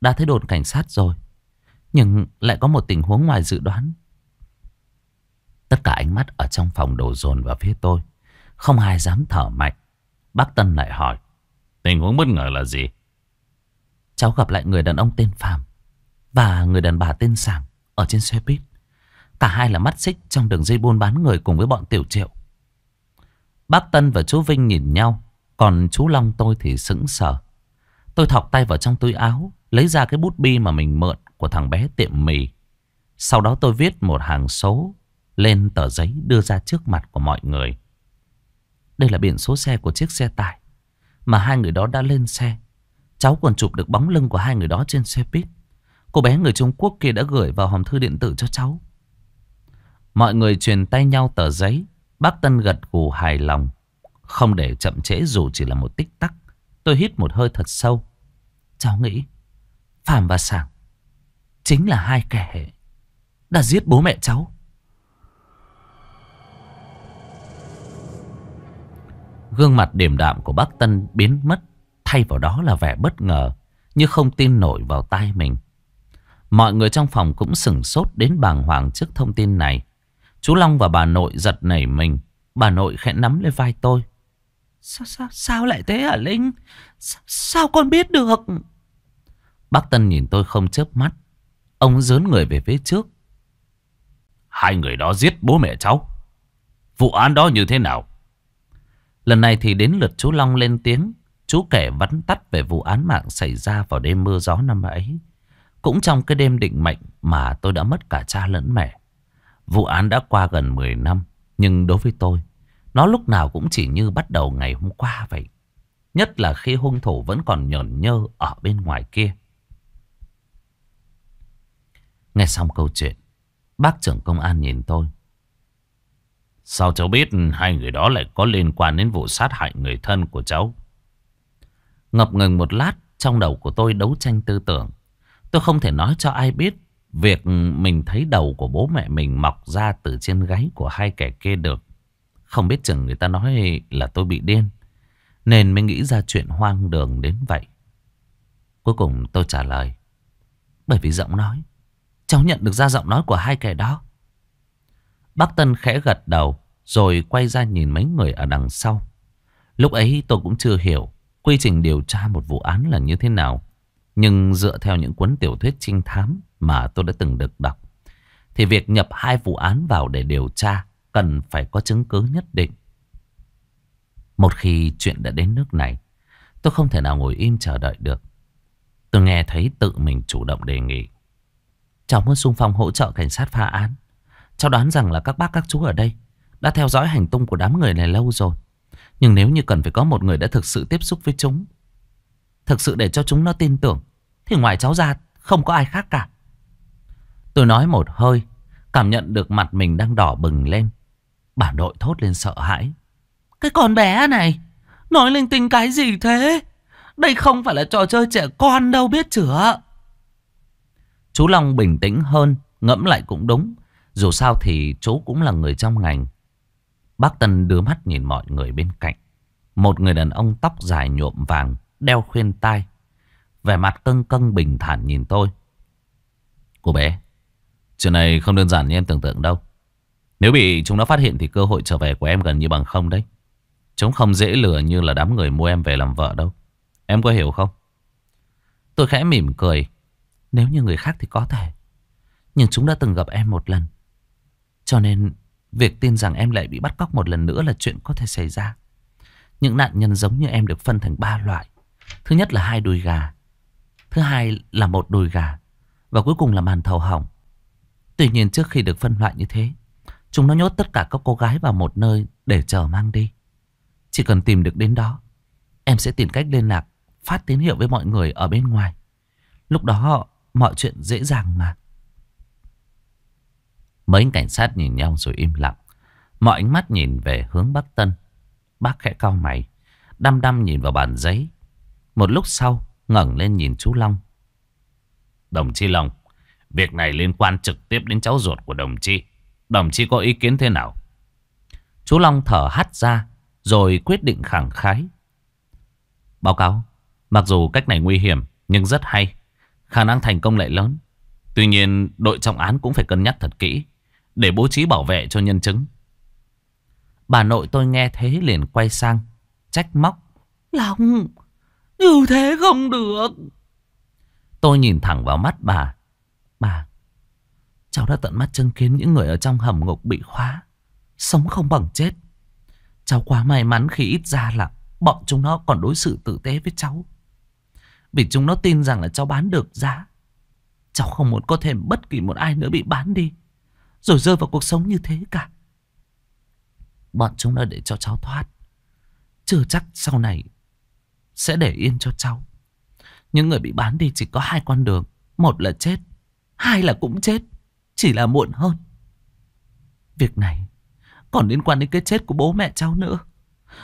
Đã thấy đồn cảnh sát rồi Nhưng lại có một tình huống ngoài dự đoán Tất cả ánh mắt ở trong phòng đổ dồn vào phía tôi Không ai dám thở mạnh Bác Tân lại hỏi Tình huống bất ngờ là gì Cháu gặp lại người đàn ông tên Phạm Và người đàn bà tên sàng Ở trên xe buýt Cả hai là mắt xích trong đường dây buôn bán người cùng với bọn tiểu triệu Bác Tân và chú Vinh nhìn nhau còn chú Long tôi thì sững sờ. Tôi thọc tay vào trong túi áo, lấy ra cái bút bi mà mình mượn của thằng bé tiệm mì. Sau đó tôi viết một hàng số lên tờ giấy đưa ra trước mặt của mọi người. Đây là biển số xe của chiếc xe tải mà hai người đó đã lên xe. Cháu còn chụp được bóng lưng của hai người đó trên xe buýt. Cô bé người Trung Quốc kia đã gửi vào hòm thư điện tử cho cháu. Mọi người truyền tay nhau tờ giấy. Bác Tân gật gù hài lòng. Không để chậm trễ dù chỉ là một tích tắc Tôi hít một hơi thật sâu Cháu nghĩ Phạm và Sảng Chính là hai kẻ Đã giết bố mẹ cháu Gương mặt điềm đạm của bác Tân biến mất Thay vào đó là vẻ bất ngờ Như không tin nổi vào tai mình Mọi người trong phòng cũng sửng sốt đến bàng hoàng trước thông tin này Chú Long và bà nội giật nảy mình Bà nội khẽ nắm lên vai tôi Sao, sao, sao lại thế hả Linh? Sao, sao con biết được? Bác Tân nhìn tôi không chớp mắt. Ông dớn người về phía trước. Hai người đó giết bố mẹ cháu. Vụ án đó như thế nào? Lần này thì đến lượt chú Long lên tiếng. Chú kể vắn tắt về vụ án mạng xảy ra vào đêm mưa gió năm ấy. Cũng trong cái đêm định mệnh mà tôi đã mất cả cha lẫn mẹ. Vụ án đã qua gần 10 năm. Nhưng đối với tôi, nó lúc nào cũng chỉ như bắt đầu ngày hôm qua vậy. Nhất là khi hung thủ vẫn còn nhởn nhơ ở bên ngoài kia. Nghe xong câu chuyện, bác trưởng công an nhìn tôi. Sao cháu biết hai người đó lại có liên quan đến vụ sát hại người thân của cháu? Ngập ngừng một lát, trong đầu của tôi đấu tranh tư tưởng. Tôi không thể nói cho ai biết việc mình thấy đầu của bố mẹ mình mọc ra từ trên gáy của hai kẻ kia được. Không biết chừng người ta nói là tôi bị điên. Nên mới nghĩ ra chuyện hoang đường đến vậy. Cuối cùng tôi trả lời. Bởi vì giọng nói. Cháu nhận được ra giọng nói của hai kẻ đó. Bác Tân khẽ gật đầu. Rồi quay ra nhìn mấy người ở đằng sau. Lúc ấy tôi cũng chưa hiểu quy trình điều tra một vụ án là như thế nào. Nhưng dựa theo những cuốn tiểu thuyết trinh thám mà tôi đã từng được đọc, thì việc nhập hai vụ án vào để điều tra cần phải có chứng cứ nhất định. Một khi chuyện đã đến nước này, tôi không thể nào ngồi im chờ đợi được. Tôi nghe thấy tự mình chủ động đề nghị. Cháu muốn xung phong hỗ trợ cảnh sát phá án. Cháu đoán rằng là các bác các chú ở đây đã theo dõi hành tung của đám người này lâu rồi. Nhưng nếu như cần phải có một người đã thực sự tiếp xúc với chúng, thực sự để cho chúng nó tin tưởng, thì ngoài cháu ra không có ai khác cả. Tôi nói một hơi, cảm nhận được mặt mình đang đỏ bừng lên. Bà nội thốt lên sợ hãi. Cái con bé này, nói linh tinh cái gì thế? Đây không phải là trò chơi trẻ con đâu biết chửa. Chú Long bình tĩnh hơn, ngẫm lại cũng đúng. Dù sao thì chú cũng là người trong ngành. Bác Tân đưa mắt nhìn mọi người bên cạnh. Một người đàn ông tóc dài nhuộm vàng, đeo khuyên tai. Vẻ mặt cưng cưng bình thản nhìn tôi. Cô bé, chuyện này không đơn giản như em tưởng tượng đâu. Nếu bị chúng nó phát hiện thì cơ hội trở về của em gần như bằng không đấy. Chúng không dễ lừa như là đám người mua em về làm vợ đâu. Em có hiểu không? Tôi khẽ mỉm cười. Nếu như người khác thì có thể. Nhưng chúng đã từng gặp em một lần. Cho nên việc tin rằng em lại bị bắt cóc một lần nữa là chuyện có thể xảy ra. Những nạn nhân giống như em được phân thành ba loại. Thứ nhất là hai đùi gà. Thứ hai là một đùi gà. Và cuối cùng là màn thầu hỏng. Tuy nhiên trước khi được phân loại như thế Chúng nó nhốt tất cả các cô gái vào một nơi để chờ mang đi. Chỉ cần tìm được đến đó, em sẽ tìm cách liên lạc, phát tín hiệu với mọi người ở bên ngoài. Lúc đó họ mọi chuyện dễ dàng mà. Mấy cảnh sát nhìn nhau rồi im lặng. Mọi ánh mắt nhìn về hướng Bắc Tân. Bác khẽ cau mày, đăm đăm nhìn vào bàn giấy. Một lúc sau, ngẩng lên nhìn chú Long. Đồng chí Long, việc này liên quan trực tiếp đến cháu ruột của đồng chí. Đồng chí có ý kiến thế nào? Chú Long thở hắt ra rồi quyết định khẳng khái. Báo cáo, mặc dù cách này nguy hiểm nhưng rất hay. Khả năng thành công lại lớn. Tuy nhiên đội trọng án cũng phải cân nhắc thật kỹ để bố trí bảo vệ cho nhân chứng. Bà nội tôi nghe thế liền quay sang, trách móc. Long, như thế không được. Tôi nhìn thẳng vào mắt bà. Bà, Cháu đã tận mắt chứng kiến những người ở trong hầm ngục bị khóa. Sống không bằng chết. Cháu quá may mắn khi ít ra là bọn chúng nó còn đối xử tử tế với cháu. Vì chúng nó tin rằng là cháu bán được giá. Cháu không muốn có thêm bất kỳ một ai nữa bị bán đi. Rồi rơi vào cuộc sống như thế cả. Bọn chúng nó để cho cháu thoát. Chưa chắc sau này sẽ để yên cho cháu. Những người bị bán đi chỉ có hai con đường. Một là chết. Hai là cũng chết. Chỉ là muộn hơn Việc này còn liên quan đến cái chết của bố mẹ cháu nữa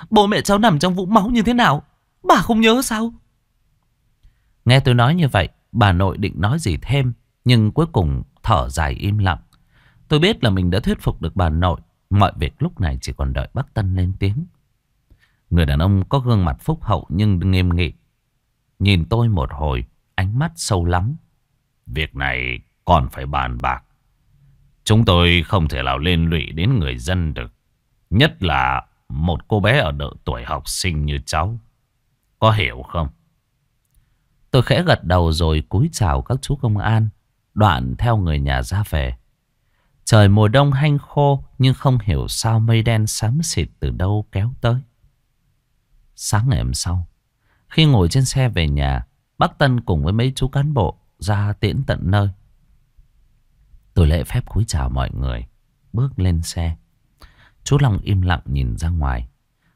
Bố mẹ cháu nằm trong vũng máu như thế nào Bà không nhớ sao Nghe tôi nói như vậy Bà nội định nói gì thêm Nhưng cuối cùng thở dài im lặng Tôi biết là mình đã thuyết phục được bà nội Mọi việc lúc này chỉ còn đợi bác Tân lên tiếng Người đàn ông có gương mặt phúc hậu nhưng nghiêm nghị Nhìn tôi một hồi Ánh mắt sâu lắm Việc này còn phải bàn bạc Chúng tôi không thể nào lên lụy đến người dân được. Nhất là một cô bé ở độ tuổi học sinh như cháu. Có hiểu không? Tôi khẽ gật đầu rồi cúi chào các chú công an. Đoạn theo người nhà ra về. Trời mùa đông hanh khô nhưng không hiểu sao mây đen xám xịt từ đâu kéo tới. Sáng ngày hôm sau, khi ngồi trên xe về nhà, bác Tân cùng với mấy chú cán bộ ra tiễn tận nơi. Tôi lễ phép cúi chào mọi người, bước lên xe. Chú Long im lặng nhìn ra ngoài.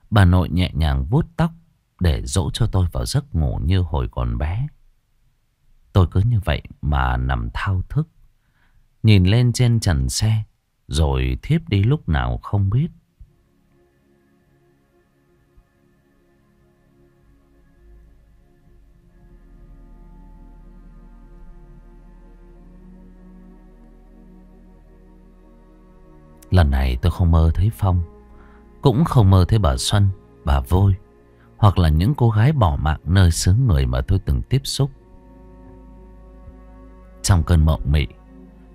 Bà nội nhẹ nhàng vuốt tóc để dỗ cho tôi vào giấc ngủ như hồi còn bé. Tôi cứ như vậy mà nằm thao thức. Nhìn lên trên trần xe, rồi thiếp đi lúc nào không biết. Lần này tôi không mơ thấy Phong Cũng không mơ thấy bà Xuân Bà Vôi Hoặc là những cô gái bỏ mạng nơi xứ người Mà tôi từng tiếp xúc Trong cơn mộng mị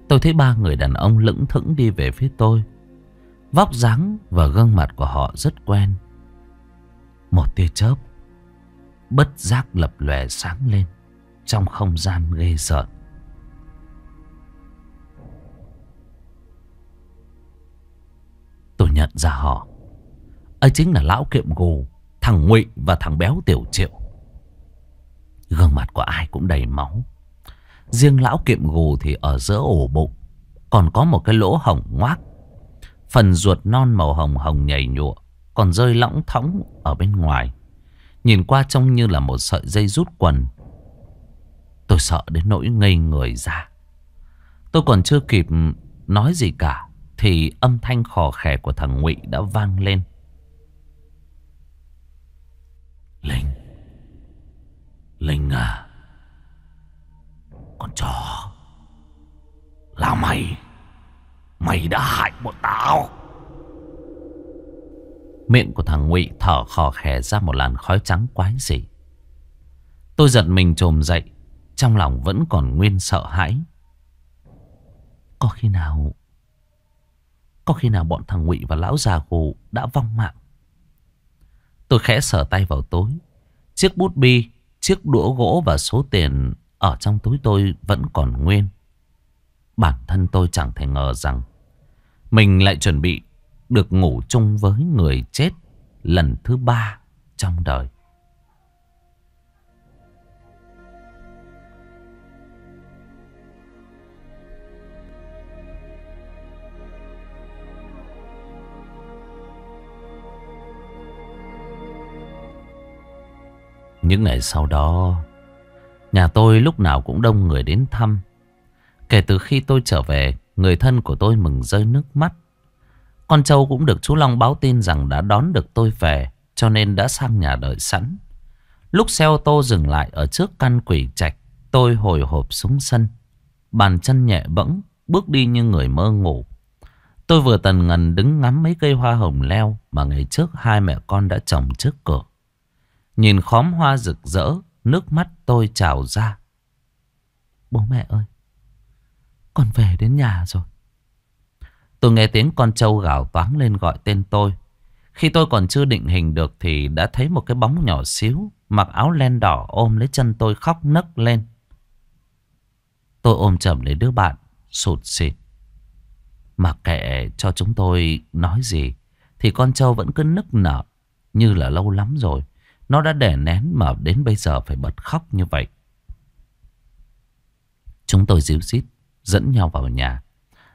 Tôi thấy ba người đàn ông lững thững đi về phía tôi Vóc dáng và gương mặt của họ rất quen Một tia chớp Bất giác lập lòe sáng lên Trong không gian ghê rợn tôi nhận ra họ. Ấy chính là lão kiệm gù, thằng ngụy và thằng béo tiểu triệu. Gương mặt của ai cũng đầy máu. Riêng lão kiệm gù thì ở giữa ổ bụng, còn có một cái lỗ hổng ngoác. Phần ruột non màu hồng hồng nhảy nhụa, còn rơi lõng thõng ở bên ngoài. Nhìn qua trông như là một sợi dây rút quần. Tôi sợ đến nỗi ngây người ra. Tôi còn chưa kịp nói gì cả thì âm thanh khò khè của thằng Ngụy đã vang lên. Linh. Linh à. Con chó. Là mày. Mày đã hại bọn tao. Miệng của thằng Ngụy thở khò khè ra một làn khói trắng quái dị. Tôi giật mình trồm dậy, trong lòng vẫn còn nguyên sợ hãi. Có khi nào có khi nào bọn thằng Ngụy và lão già gù đã vong mạng. Tôi khẽ sở tay vào tối. Chiếc bút bi, chiếc đũa gỗ và số tiền ở trong túi tôi vẫn còn nguyên. Bản thân tôi chẳng thể ngờ rằng mình lại chuẩn bị được ngủ chung với người chết lần thứ ba trong đời. Những ngày sau đó, nhà tôi lúc nào cũng đông người đến thăm. Kể từ khi tôi trở về, người thân của tôi mừng rơi nước mắt. Con trâu cũng được chú Long báo tin rằng đã đón được tôi về, cho nên đã sang nhà đợi sẵn. Lúc xe ô tô dừng lại ở trước căn quỷ trạch, tôi hồi hộp xuống sân. Bàn chân nhẹ bẫng, bước đi như người mơ ngủ. Tôi vừa tần ngần đứng ngắm mấy cây hoa hồng leo mà ngày trước hai mẹ con đã trồng trước cửa. Nhìn khóm hoa rực rỡ, nước mắt tôi trào ra. Bố mẹ ơi, con về đến nhà rồi. Tôi nghe tiếng con trâu gào toáng lên gọi tên tôi. Khi tôi còn chưa định hình được thì đã thấy một cái bóng nhỏ xíu mặc áo len đỏ ôm lấy chân tôi khóc nấc lên. Tôi ôm chậm lấy đứa bạn, sụt xịt. Mặc kệ cho chúng tôi nói gì thì con trâu vẫn cứ nức nở như là lâu lắm rồi. Nó đã đè nén mà đến bây giờ phải bật khóc như vậy. Chúng tôi díu dít, dẫn nhau vào nhà.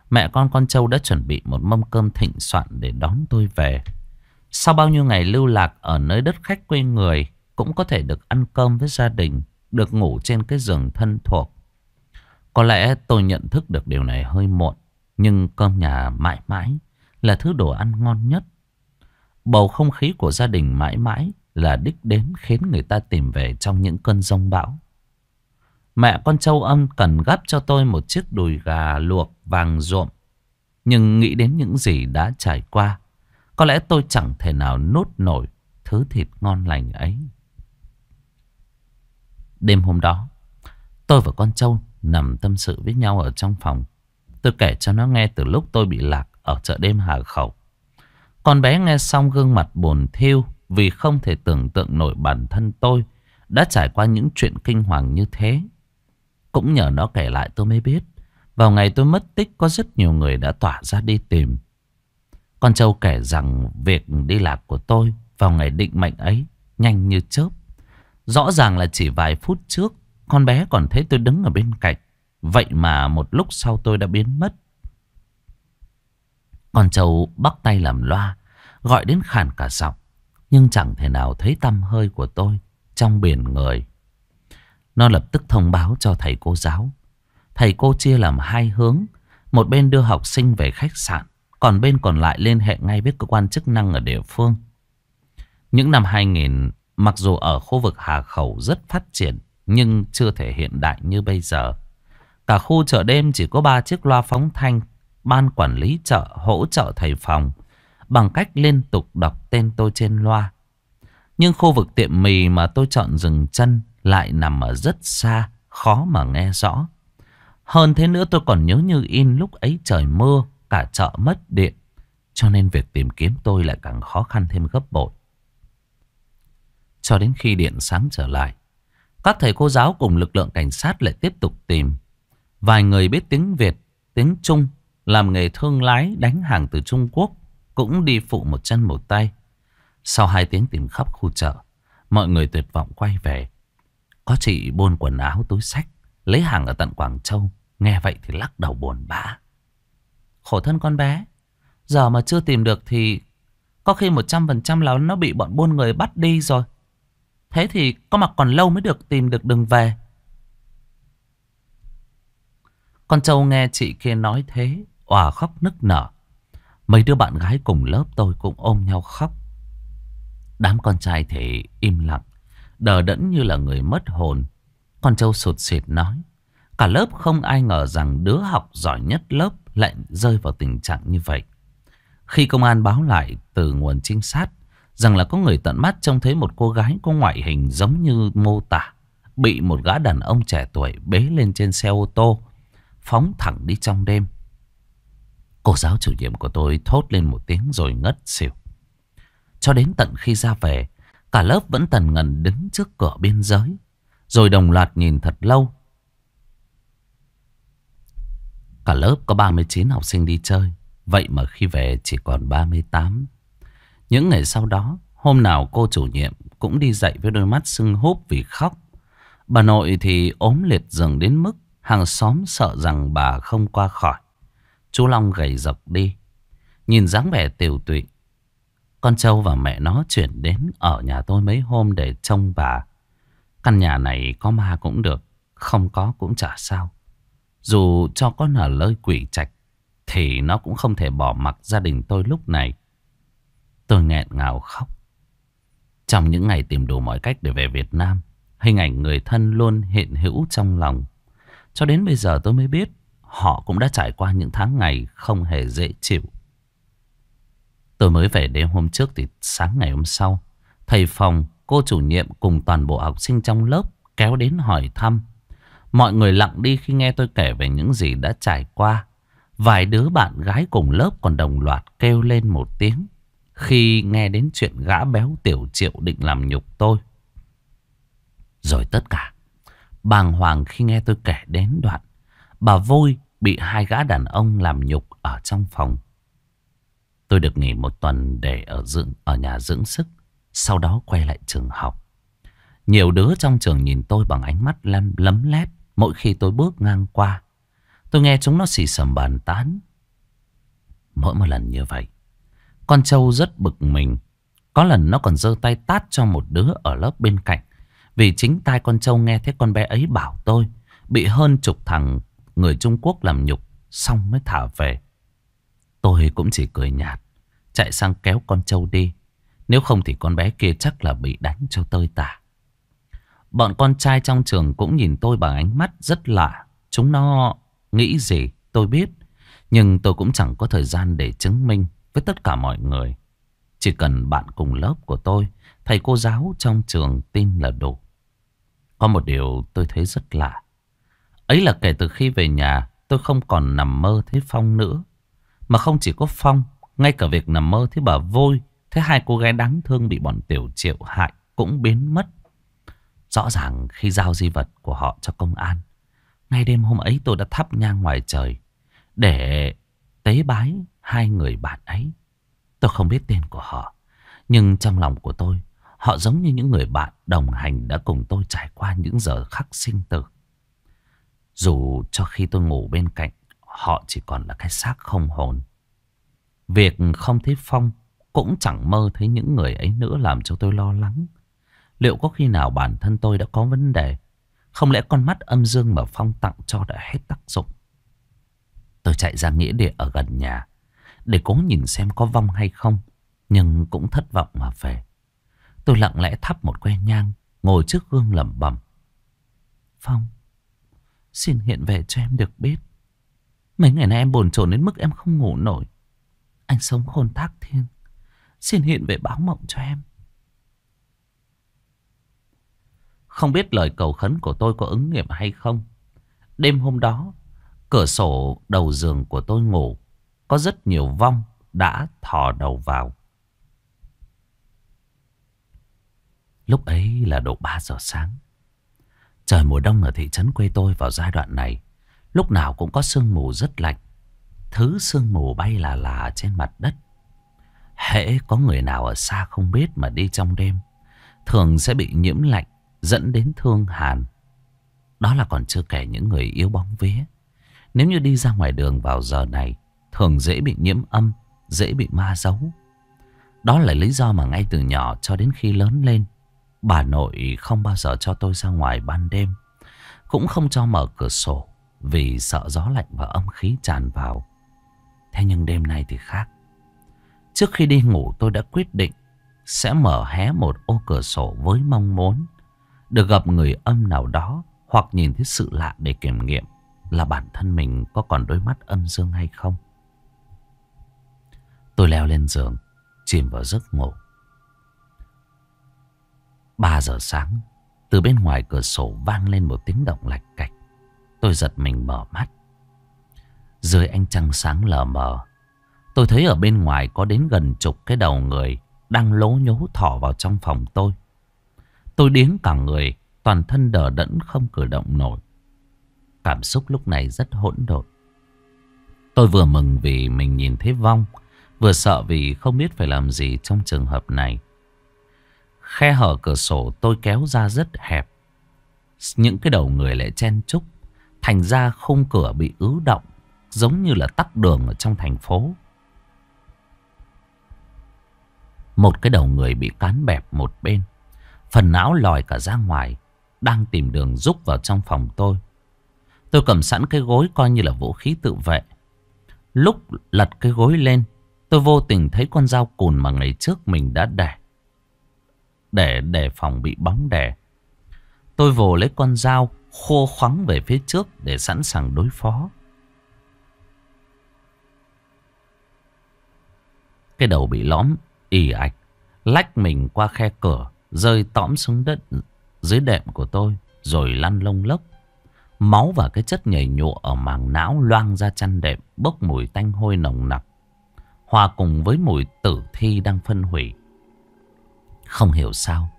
Mẹ con con trâu đã chuẩn bị một mâm cơm thịnh soạn để đón tôi về. Sau bao nhiêu ngày lưu lạc ở nơi đất khách quê người, cũng có thể được ăn cơm với gia đình, được ngủ trên cái giường thân thuộc. Có lẽ tôi nhận thức được điều này hơi muộn, nhưng cơm nhà mãi mãi là thứ đồ ăn ngon nhất. Bầu không khí của gia đình mãi mãi là đích đến khiến người ta tìm về trong những cơn rông bão. Mẹ con châu âm cần gấp cho tôi một chiếc đùi gà luộc vàng ruộm. Nhưng nghĩ đến những gì đã trải qua, có lẽ tôi chẳng thể nào nuốt nổi thứ thịt ngon lành ấy. Đêm hôm đó, tôi và con châu nằm tâm sự với nhau ở trong phòng. Tôi kể cho nó nghe từ lúc tôi bị lạc ở chợ đêm Hà Khẩu. Con bé nghe xong gương mặt buồn thiêu vì không thể tưởng tượng nổi bản thân tôi đã trải qua những chuyện kinh hoàng như thế. Cũng nhờ nó kể lại tôi mới biết, vào ngày tôi mất tích có rất nhiều người đã tỏa ra đi tìm. Con Châu kể rằng việc đi lạc của tôi vào ngày định mệnh ấy nhanh như chớp. Rõ ràng là chỉ vài phút trước con bé còn thấy tôi đứng ở bên cạnh. Vậy mà một lúc sau tôi đã biến mất. Con Châu bắt tay làm loa, gọi đến khàn cả giọng nhưng chẳng thể nào thấy tâm hơi của tôi trong biển người. Nó lập tức thông báo cho thầy cô giáo. Thầy cô chia làm hai hướng, một bên đưa học sinh về khách sạn, còn bên còn lại liên hệ ngay với cơ quan chức năng ở địa phương. Những năm 2000, mặc dù ở khu vực Hà Khẩu rất phát triển, nhưng chưa thể hiện đại như bây giờ. Cả khu chợ đêm chỉ có 3 chiếc loa phóng thanh, ban quản lý chợ hỗ trợ thầy phòng bằng cách liên tục đọc tên tôi trên loa. Nhưng khu vực tiệm mì mà tôi chọn dừng chân lại nằm ở rất xa, khó mà nghe rõ. Hơn thế nữa tôi còn nhớ như in lúc ấy trời mưa, cả chợ mất điện. Cho nên việc tìm kiếm tôi lại càng khó khăn thêm gấp bội. Cho đến khi điện sáng trở lại, các thầy cô giáo cùng lực lượng cảnh sát lại tiếp tục tìm. Vài người biết tiếng Việt, tiếng Trung, làm nghề thương lái đánh hàng từ Trung Quốc cũng đi phụ một chân một tay. Sau hai tiếng tìm khắp khu chợ, mọi người tuyệt vọng quay về. Có chị buôn quần áo túi sách, lấy hàng ở tận Quảng Châu, nghe vậy thì lắc đầu buồn bã. Khổ thân con bé, giờ mà chưa tìm được thì có khi 100% là nó bị bọn buôn người bắt đi rồi. Thế thì có mặc còn lâu mới được tìm được đường về. Con Châu nghe chị kia nói thế, òa khóc nức nở. Mấy đứa bạn gái cùng lớp tôi cũng ôm nhau khóc. Đám con trai thì im lặng, đờ đẫn như là người mất hồn. Con trâu sụt sịt nói, cả lớp không ai ngờ rằng đứa học giỏi nhất lớp lại rơi vào tình trạng như vậy. Khi công an báo lại từ nguồn trinh sát rằng là có người tận mắt trông thấy một cô gái có ngoại hình giống như mô tả bị một gã đàn ông trẻ tuổi bế lên trên xe ô tô phóng thẳng đi trong đêm. Cô giáo chủ nhiệm của tôi thốt lên một tiếng rồi ngất xỉu. Cho đến tận khi ra về, cả lớp vẫn tần ngần đứng trước cửa biên giới. Rồi đồng loạt nhìn thật lâu. Cả lớp có 39 học sinh đi chơi. Vậy mà khi về chỉ còn 38. Những ngày sau đó, hôm nào cô chủ nhiệm cũng đi dạy với đôi mắt sưng húp vì khóc. Bà nội thì ốm liệt giường đến mức hàng xóm sợ rằng bà không qua khỏi. Chú Long gầy dọc đi Nhìn dáng vẻ tiểu tụy Con Châu và mẹ nó chuyển đến Ở nhà tôi mấy hôm để trông bà Căn nhà này có ma cũng được Không có cũng chả sao Dù cho có nở lời quỷ trạch Thì nó cũng không thể bỏ mặc gia đình tôi lúc này Tôi nghẹn ngào khóc Trong những ngày tìm đủ mọi cách để về Việt Nam Hình ảnh người thân luôn hiện hữu trong lòng Cho đến bây giờ tôi mới biết họ cũng đã trải qua những tháng ngày không hề dễ chịu. Tôi mới về đêm hôm trước thì sáng ngày hôm sau, thầy phòng, cô chủ nhiệm cùng toàn bộ học sinh trong lớp kéo đến hỏi thăm. Mọi người lặng đi khi nghe tôi kể về những gì đã trải qua. Vài đứa bạn gái cùng lớp còn đồng loạt kêu lên một tiếng khi nghe đến chuyện gã béo tiểu triệu định làm nhục tôi. Rồi tất cả, bàng hoàng khi nghe tôi kể đến đoạn Bà vui bị hai gã đàn ông làm nhục ở trong phòng. Tôi được nghỉ một tuần để ở dưỡng ở nhà dưỡng sức, sau đó quay lại trường học. Nhiều đứa trong trường nhìn tôi bằng ánh mắt lem lấm lét mỗi khi tôi bước ngang qua. Tôi nghe chúng nó xì xầm bàn tán. Mỗi một lần như vậy, con trâu rất bực mình. Có lần nó còn giơ tay tát cho một đứa ở lớp bên cạnh. Vì chính tai con trâu nghe thấy con bé ấy bảo tôi bị hơn chục thằng Người Trung Quốc làm nhục Xong mới thả về Tôi cũng chỉ cười nhạt Chạy sang kéo con trâu đi Nếu không thì con bé kia chắc là bị đánh cho tơi tả Bọn con trai trong trường cũng nhìn tôi bằng ánh mắt rất lạ Chúng nó nghĩ gì tôi biết Nhưng tôi cũng chẳng có thời gian để chứng minh với tất cả mọi người Chỉ cần bạn cùng lớp của tôi Thầy cô giáo trong trường tin là đủ Có một điều tôi thấy rất lạ Ấy là kể từ khi về nhà tôi không còn nằm mơ thấy Phong nữa. Mà không chỉ có Phong, ngay cả việc nằm mơ thấy bà Vôi, thấy hai cô gái đáng thương bị bọn tiểu triệu hại cũng biến mất. Rõ ràng khi giao di vật của họ cho công an, ngay đêm hôm ấy tôi đã thắp nhang ngoài trời để tế bái hai người bạn ấy. Tôi không biết tên của họ, nhưng trong lòng của tôi, họ giống như những người bạn đồng hành đã cùng tôi trải qua những giờ khắc sinh tử. Dù cho khi tôi ngủ bên cạnh Họ chỉ còn là cái xác không hồn Việc không thấy Phong Cũng chẳng mơ thấy những người ấy nữa Làm cho tôi lo lắng Liệu có khi nào bản thân tôi đã có vấn đề Không lẽ con mắt âm dương mà Phong tặng cho đã hết tác dụng Tôi chạy ra nghĩa địa ở gần nhà Để cố nhìn xem có vong hay không Nhưng cũng thất vọng mà về Tôi lặng lẽ thắp một que nhang Ngồi trước gương lẩm bẩm Phong Xin hiện về cho em được biết Mấy ngày nay em bồn chồn đến mức em không ngủ nổi Anh sống khôn thác thiên Xin hiện về báo mộng cho em Không biết lời cầu khấn của tôi có ứng nghiệm hay không Đêm hôm đó Cửa sổ đầu giường của tôi ngủ Có rất nhiều vong Đã thò đầu vào Lúc ấy là độ 3 giờ sáng Trời mùa đông ở thị trấn quê tôi vào giai đoạn này Lúc nào cũng có sương mù rất lạnh Thứ sương mù bay là là trên mặt đất Hễ có người nào ở xa không biết mà đi trong đêm Thường sẽ bị nhiễm lạnh Dẫn đến thương hàn Đó là còn chưa kể những người yếu bóng vía Nếu như đi ra ngoài đường vào giờ này Thường dễ bị nhiễm âm Dễ bị ma giấu Đó là lý do mà ngay từ nhỏ cho đến khi lớn lên Bà nội không bao giờ cho tôi ra ngoài ban đêm Cũng không cho mở cửa sổ Vì sợ gió lạnh và âm khí tràn vào Thế nhưng đêm nay thì khác Trước khi đi ngủ tôi đã quyết định Sẽ mở hé một ô cửa sổ với mong muốn Được gặp người âm nào đó Hoặc nhìn thấy sự lạ để kiểm nghiệm Là bản thân mình có còn đôi mắt âm dương hay không Tôi leo lên giường Chìm vào giấc ngủ 3 giờ sáng, từ bên ngoài cửa sổ vang lên một tiếng động lạch cạch. Tôi giật mình mở mắt. Dưới ánh trăng sáng lờ mờ, tôi thấy ở bên ngoài có đến gần chục cái đầu người đang lố nhố thỏ vào trong phòng tôi. Tôi điếng cả người, toàn thân đờ đẫn không cử động nổi. Cảm xúc lúc này rất hỗn độn. Tôi vừa mừng vì mình nhìn thấy vong, vừa sợ vì không biết phải làm gì trong trường hợp này. Khe hở cửa sổ tôi kéo ra rất hẹp. Những cái đầu người lại chen chúc. Thành ra khung cửa bị ứ động. Giống như là tắc đường ở trong thành phố. Một cái đầu người bị cán bẹp một bên. Phần não lòi cả ra ngoài. Đang tìm đường rút vào trong phòng tôi. Tôi cầm sẵn cái gối coi như là vũ khí tự vệ. Lúc lật cái gối lên, tôi vô tình thấy con dao cùn mà ngày trước mình đã đẻ để đề phòng bị bóng đè. Tôi vồ lấy con dao khô khoắng về phía trước để sẵn sàng đối phó. Cái đầu bị lõm, ỉ ạch, lách mình qua khe cửa, rơi tõm xuống đất dưới đệm của tôi, rồi lăn lông lốc. Máu và cái chất nhảy nhụa ở màng não loang ra chăn đệm, bốc mùi tanh hôi nồng nặc. Hòa cùng với mùi tử thi đang phân hủy, không hiểu sao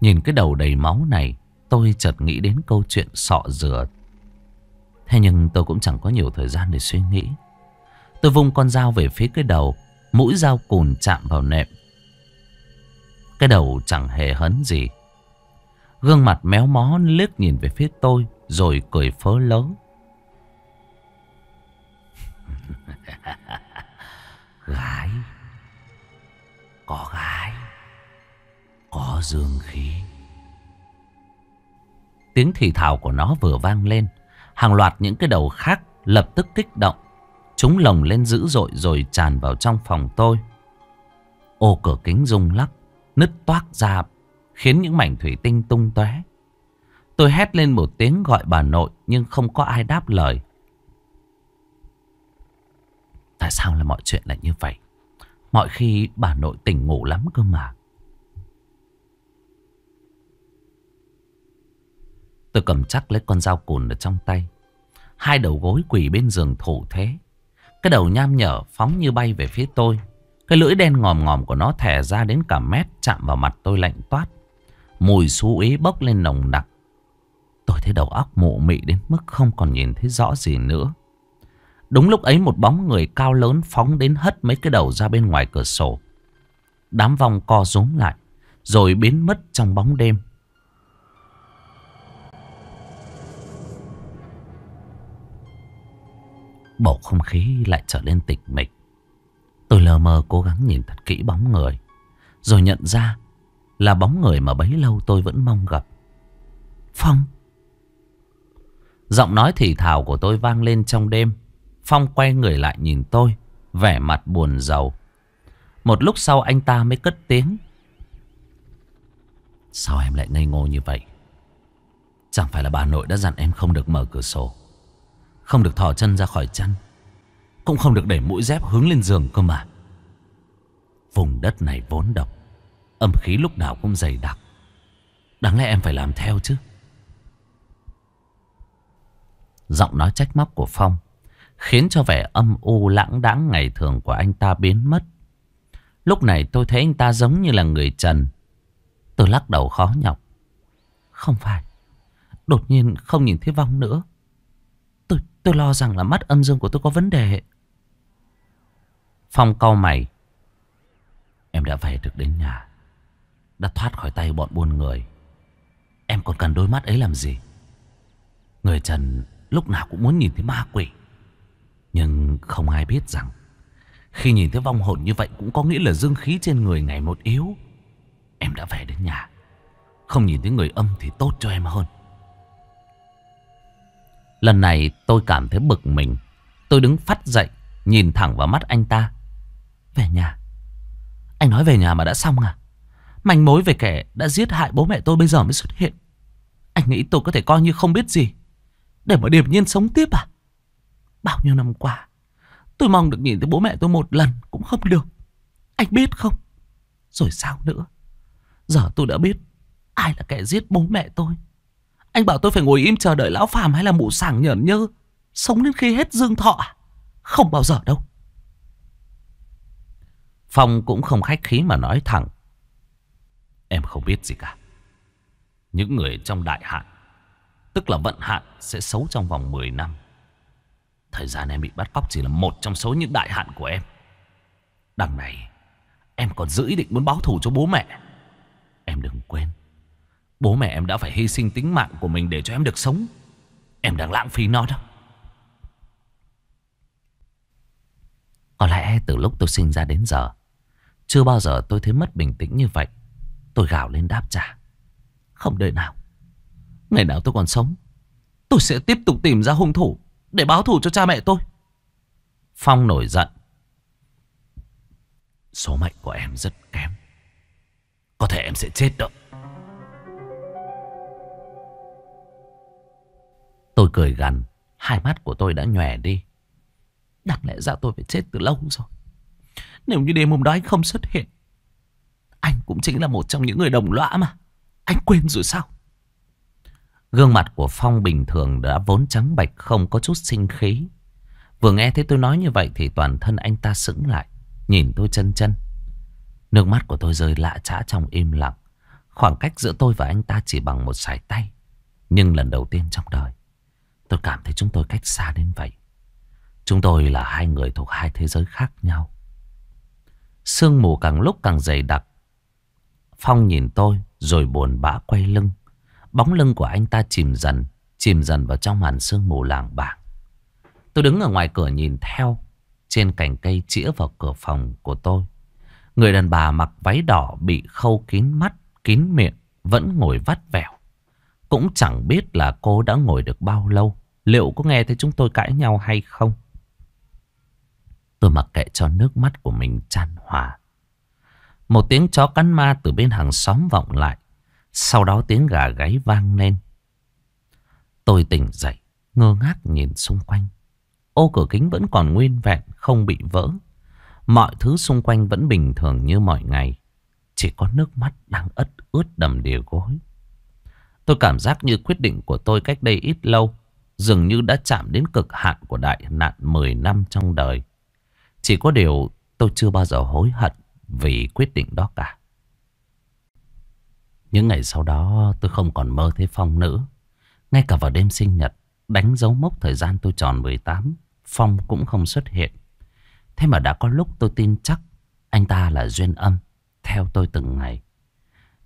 Nhìn cái đầu đầy máu này Tôi chợt nghĩ đến câu chuyện sọ dừa Thế nhưng tôi cũng chẳng có nhiều thời gian để suy nghĩ Tôi vung con dao về phía cái đầu Mũi dao cùn chạm vào nệm Cái đầu chẳng hề hấn gì Gương mặt méo mó liếc nhìn về phía tôi Rồi cười phớ lớn Gái Có gái có dương khí. Tiếng thì thào của nó vừa vang lên. Hàng loạt những cái đầu khác lập tức kích động. Chúng lồng lên dữ dội rồi tràn vào trong phòng tôi. Ô cửa kính rung lắc, nứt toác ra, khiến những mảnh thủy tinh tung tóe. Tôi hét lên một tiếng gọi bà nội nhưng không có ai đáp lời. Tại sao là mọi chuyện lại như vậy? Mọi khi bà nội tỉnh ngủ lắm cơ mà. Tôi cầm chắc lấy con dao cùn ở trong tay. Hai đầu gối quỳ bên giường thủ thế. Cái đầu nham nhở phóng như bay về phía tôi. Cái lưỡi đen ngòm ngòm của nó thẻ ra đến cả mét chạm vào mặt tôi lạnh toát. Mùi xú ý bốc lên nồng nặc. Tôi thấy đầu óc mụ mị đến mức không còn nhìn thấy rõ gì nữa. Đúng lúc ấy một bóng người cao lớn phóng đến hất mấy cái đầu ra bên ngoài cửa sổ. Đám vòng co rúm lại, rồi biến mất trong bóng đêm. Bầu không khí lại trở nên tịch mịch Tôi lờ mờ cố gắng nhìn thật kỹ bóng người Rồi nhận ra Là bóng người mà bấy lâu tôi vẫn mong gặp Phong Giọng nói thì thào của tôi vang lên trong đêm Phong quay người lại nhìn tôi Vẻ mặt buồn rầu Một lúc sau anh ta mới cất tiếng Sao em lại ngây ngô như vậy Chẳng phải là bà nội đã dặn em không được mở cửa sổ không được thò chân ra khỏi chăn Cũng không được để mũi dép hướng lên giường cơ mà Vùng đất này vốn độc Âm khí lúc nào cũng dày đặc Đáng lẽ em phải làm theo chứ Giọng nói trách móc của Phong Khiến cho vẻ âm u lãng đãng ngày thường của anh ta biến mất Lúc này tôi thấy anh ta giống như là người trần Tôi lắc đầu khó nhọc Không phải Đột nhiên không nhìn thấy vong nữa Tôi, tôi lo rằng là mắt âm dương của tôi có vấn đề. Phong cau mày. Em đã về được đến nhà. Đã thoát khỏi tay bọn buôn người. Em còn cần đôi mắt ấy làm gì? Người Trần lúc nào cũng muốn nhìn thấy ma quỷ. Nhưng không ai biết rằng khi nhìn thấy vong hồn như vậy cũng có nghĩa là dương khí trên người ngày một yếu. Em đã về đến nhà. Không nhìn thấy người âm thì tốt cho em hơn. Lần này tôi cảm thấy bực mình. Tôi đứng phát dậy, nhìn thẳng vào mắt anh ta. Về nhà. Anh nói về nhà mà đã xong à? Manh mối về kẻ đã giết hại bố mẹ tôi bây giờ mới xuất hiện. Anh nghĩ tôi có thể coi như không biết gì. Để mà điệp nhiên sống tiếp à? Bao nhiêu năm qua, tôi mong được nhìn thấy bố mẹ tôi một lần cũng không được. Anh biết không? Rồi sao nữa? Giờ tôi đã biết ai là kẻ giết bố mẹ tôi. Anh bảo tôi phải ngồi im chờ đợi lão phàm hay là mụ sảng nhởn nhơ Sống đến khi hết dương thọ à? Không bao giờ đâu Phong cũng không khách khí mà nói thẳng Em không biết gì cả Những người trong đại hạn Tức là vận hạn sẽ xấu trong vòng 10 năm Thời gian em bị bắt cóc chỉ là một trong số những đại hạn của em Đằng này Em còn giữ ý định muốn báo thù cho bố mẹ Em đừng quên Bố mẹ em đã phải hy sinh tính mạng của mình để cho em được sống. Em đang lãng phí nó đó. Có lẽ từ lúc tôi sinh ra đến giờ, chưa bao giờ tôi thấy mất bình tĩnh như vậy. Tôi gào lên đáp trả. Không đời nào. Ngày nào tôi còn sống, tôi sẽ tiếp tục tìm ra hung thủ để báo thù cho cha mẹ tôi. Phong nổi giận. Số mệnh của em rất kém. Có thể em sẽ chết đâu. Tôi cười gằn, hai mắt của tôi đã nhòe đi. Đáng lẽ ra tôi phải chết từ lâu rồi. Nếu như đêm hôm đó anh không xuất hiện, anh cũng chính là một trong những người đồng lõa mà. Anh quên rồi sao? Gương mặt của Phong bình thường đã vốn trắng bạch không có chút sinh khí. Vừa nghe thấy tôi nói như vậy thì toàn thân anh ta sững lại, nhìn tôi chân chân. Nước mắt của tôi rơi lạ trã trong im lặng. Khoảng cách giữa tôi và anh ta chỉ bằng một sải tay. Nhưng lần đầu tiên trong đời, Tôi cảm thấy chúng tôi cách xa đến vậy. Chúng tôi là hai người thuộc hai thế giới khác nhau. Sương mù càng lúc càng dày đặc. Phong nhìn tôi rồi buồn bã quay lưng. Bóng lưng của anh ta chìm dần, chìm dần vào trong màn sương mù làng bạc Tôi đứng ở ngoài cửa nhìn theo, trên cành cây chĩa vào cửa phòng của tôi. Người đàn bà mặc váy đỏ bị khâu kín mắt, kín miệng, vẫn ngồi vắt vẻo. Cũng chẳng biết là cô đã ngồi được bao lâu Liệu có nghe thấy chúng tôi cãi nhau hay không Tôi mặc kệ cho nước mắt của mình tràn hòa Một tiếng chó cắn ma từ bên hàng xóm vọng lại Sau đó tiếng gà gáy vang lên Tôi tỉnh dậy Ngơ ngác nhìn xung quanh Ô cửa kính vẫn còn nguyên vẹn Không bị vỡ Mọi thứ xung quanh vẫn bình thường như mọi ngày Chỉ có nước mắt đang ất ướt đầm đìa gối Tôi cảm giác như quyết định của tôi cách đây ít lâu dường như đã chạm đến cực hạn của đại nạn 10 năm trong đời. Chỉ có điều tôi chưa bao giờ hối hận vì quyết định đó cả. Những ngày sau đó tôi không còn mơ thấy Phong nữa. Ngay cả vào đêm sinh nhật, đánh dấu mốc thời gian tôi tròn 18, Phong cũng không xuất hiện. Thế mà đã có lúc tôi tin chắc anh ta là duyên âm, theo tôi từng ngày.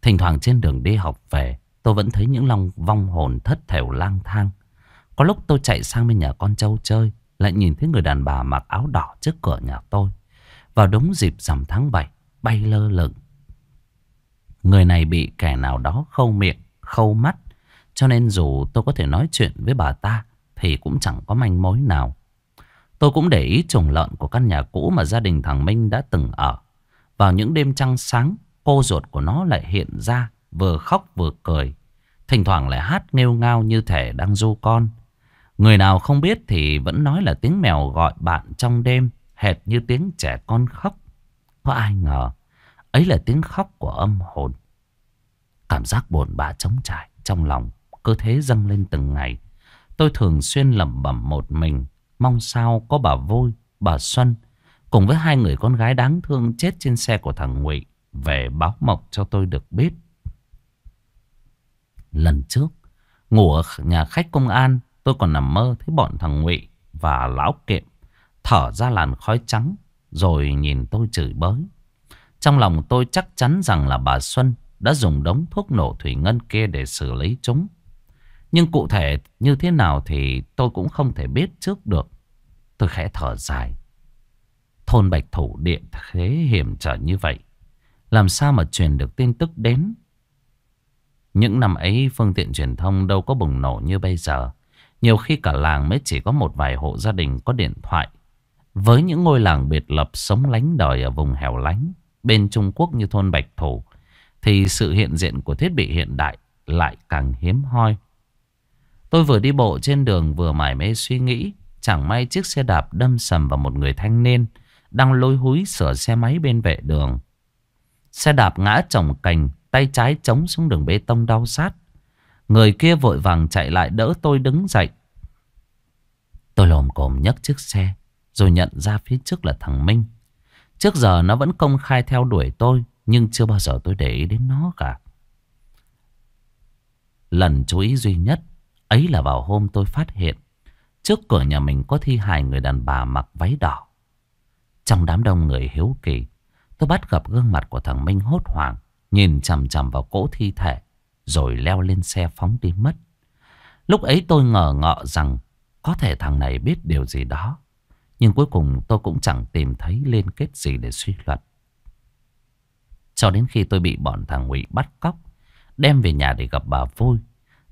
Thỉnh thoảng trên đường đi học về, Tôi vẫn thấy những lòng vong hồn thất thểu lang thang Có lúc tôi chạy sang bên nhà con trâu chơi Lại nhìn thấy người đàn bà mặc áo đỏ trước cửa nhà tôi Vào đúng dịp rằm tháng 7 Bay lơ lửng Người này bị kẻ nào đó khâu miệng Khâu mắt Cho nên dù tôi có thể nói chuyện với bà ta Thì cũng chẳng có manh mối nào Tôi cũng để ý chuồng lợn của căn nhà cũ Mà gia đình thằng Minh đã từng ở Vào những đêm trăng sáng Cô ruột của nó lại hiện ra vừa khóc vừa cười. Thỉnh thoảng lại hát nghêu ngao như thể đang du con. Người nào không biết thì vẫn nói là tiếng mèo gọi bạn trong đêm, hệt như tiếng trẻ con khóc. Có ai ngờ, ấy là tiếng khóc của âm hồn. Cảm giác buồn bã trống trải trong lòng, cơ thế dâng lên từng ngày. Tôi thường xuyên lẩm bẩm một mình, mong sao có bà Vui, bà Xuân, cùng với hai người con gái đáng thương chết trên xe của thằng Ngụy về báo mộc cho tôi được biết lần trước. Ngủ ở nhà khách công an, tôi còn nằm mơ thấy bọn thằng ngụy và lão kiệm thở ra làn khói trắng rồi nhìn tôi chửi bới. Trong lòng tôi chắc chắn rằng là bà Xuân đã dùng đống thuốc nổ thủy ngân kia để xử lý chúng. Nhưng cụ thể như thế nào thì tôi cũng không thể biết trước được. Tôi khẽ thở dài. Thôn Bạch Thủ Điện thế hiểm trở như vậy. Làm sao mà truyền được tin tức đến những năm ấy phương tiện truyền thông đâu có bùng nổ như bây giờ. Nhiều khi cả làng mới chỉ có một vài hộ gia đình có điện thoại. Với những ngôi làng biệt lập sống lánh đời ở vùng hẻo lánh, bên Trung Quốc như thôn Bạch Thủ, thì sự hiện diện của thiết bị hiện đại lại càng hiếm hoi. Tôi vừa đi bộ trên đường vừa mải mê suy nghĩ, chẳng may chiếc xe đạp đâm sầm vào một người thanh niên đang lôi húi sửa xe máy bên vệ đường. Xe đạp ngã chồng cành, Tay trái chống xuống đường bê tông đau sát Người kia vội vàng chạy lại đỡ tôi đứng dậy Tôi lồm cồm nhấc chiếc xe Rồi nhận ra phía trước là thằng Minh Trước giờ nó vẫn công khai theo đuổi tôi Nhưng chưa bao giờ tôi để ý đến nó cả Lần chú ý duy nhất Ấy là vào hôm tôi phát hiện Trước cửa nhà mình có thi hài người đàn bà mặc váy đỏ Trong đám đông người hiếu kỳ Tôi bắt gặp gương mặt của thằng Minh hốt hoảng Nhìn chằm chằm vào cỗ thi thể Rồi leo lên xe phóng đi mất Lúc ấy tôi ngờ ngợ rằng Có thể thằng này biết điều gì đó Nhưng cuối cùng tôi cũng chẳng tìm thấy liên kết gì để suy luận Cho đến khi tôi bị bọn thằng Ngụy bắt cóc Đem về nhà để gặp bà vui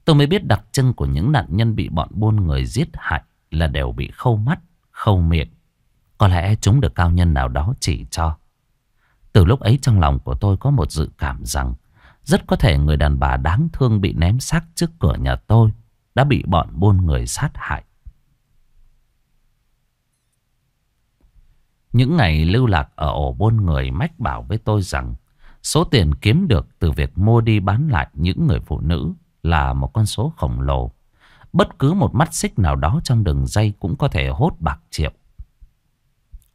Tôi mới biết đặc trưng của những nạn nhân bị bọn buôn người giết hại Là đều bị khâu mắt, khâu miệng Có lẽ chúng được cao nhân nào đó chỉ cho từ lúc ấy trong lòng của tôi có một dự cảm rằng rất có thể người đàn bà đáng thương bị ném xác trước cửa nhà tôi đã bị bọn buôn người sát hại. Những ngày lưu lạc ở ổ buôn người mách bảo với tôi rằng số tiền kiếm được từ việc mua đi bán lại những người phụ nữ là một con số khổng lồ. Bất cứ một mắt xích nào đó trong đường dây cũng có thể hốt bạc triệu.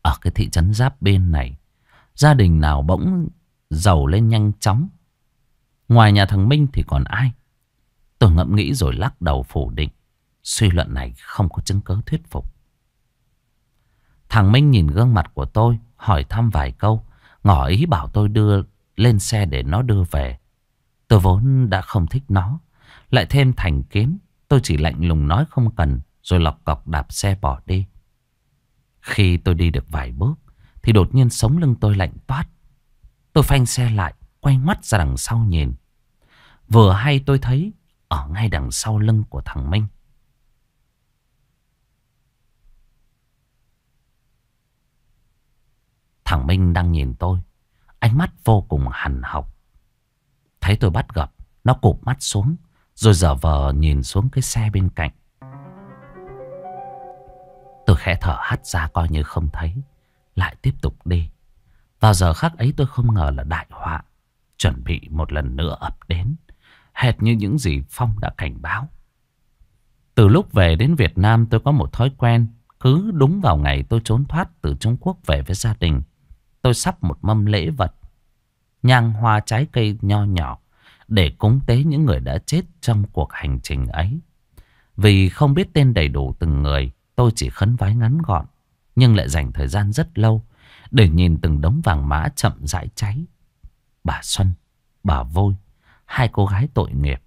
Ở cái thị trấn giáp bên này, Gia đình nào bỗng giàu lên nhanh chóng. Ngoài nhà thằng Minh thì còn ai? Tôi ngẫm nghĩ rồi lắc đầu phủ định. Suy luận này không có chứng cứ thuyết phục. Thằng Minh nhìn gương mặt của tôi, hỏi thăm vài câu, ngỏ ý bảo tôi đưa lên xe để nó đưa về. Tôi vốn đã không thích nó, lại thêm thành kiến, tôi chỉ lạnh lùng nói không cần, rồi lọc cọc đạp xe bỏ đi. Khi tôi đi được vài bước, thì đột nhiên sống lưng tôi lạnh toát Tôi phanh xe lại Quay mắt ra đằng sau nhìn Vừa hay tôi thấy Ở ngay đằng sau lưng của thằng Minh Thằng Minh đang nhìn tôi Ánh mắt vô cùng hằn học Thấy tôi bắt gặp Nó cụp mắt xuống Rồi dở vờ nhìn xuống cái xe bên cạnh Tôi khẽ thở hắt ra coi như không thấy lại tiếp tục đi. Vào giờ khắc ấy tôi không ngờ là đại họa chuẩn bị một lần nữa ập đến, hệt như những gì Phong đã cảnh báo. Từ lúc về đến Việt Nam tôi có một thói quen, cứ đúng vào ngày tôi trốn thoát từ Trung Quốc về với gia đình, tôi sắp một mâm lễ vật, nhang hoa trái cây nho nhỏ để cúng tế những người đã chết trong cuộc hành trình ấy. Vì không biết tên đầy đủ từng người, tôi chỉ khấn vái ngắn gọn, nhưng lại dành thời gian rất lâu để nhìn từng đống vàng mã chậm rãi cháy. Bà Xuân, bà Vôi, hai cô gái tội nghiệp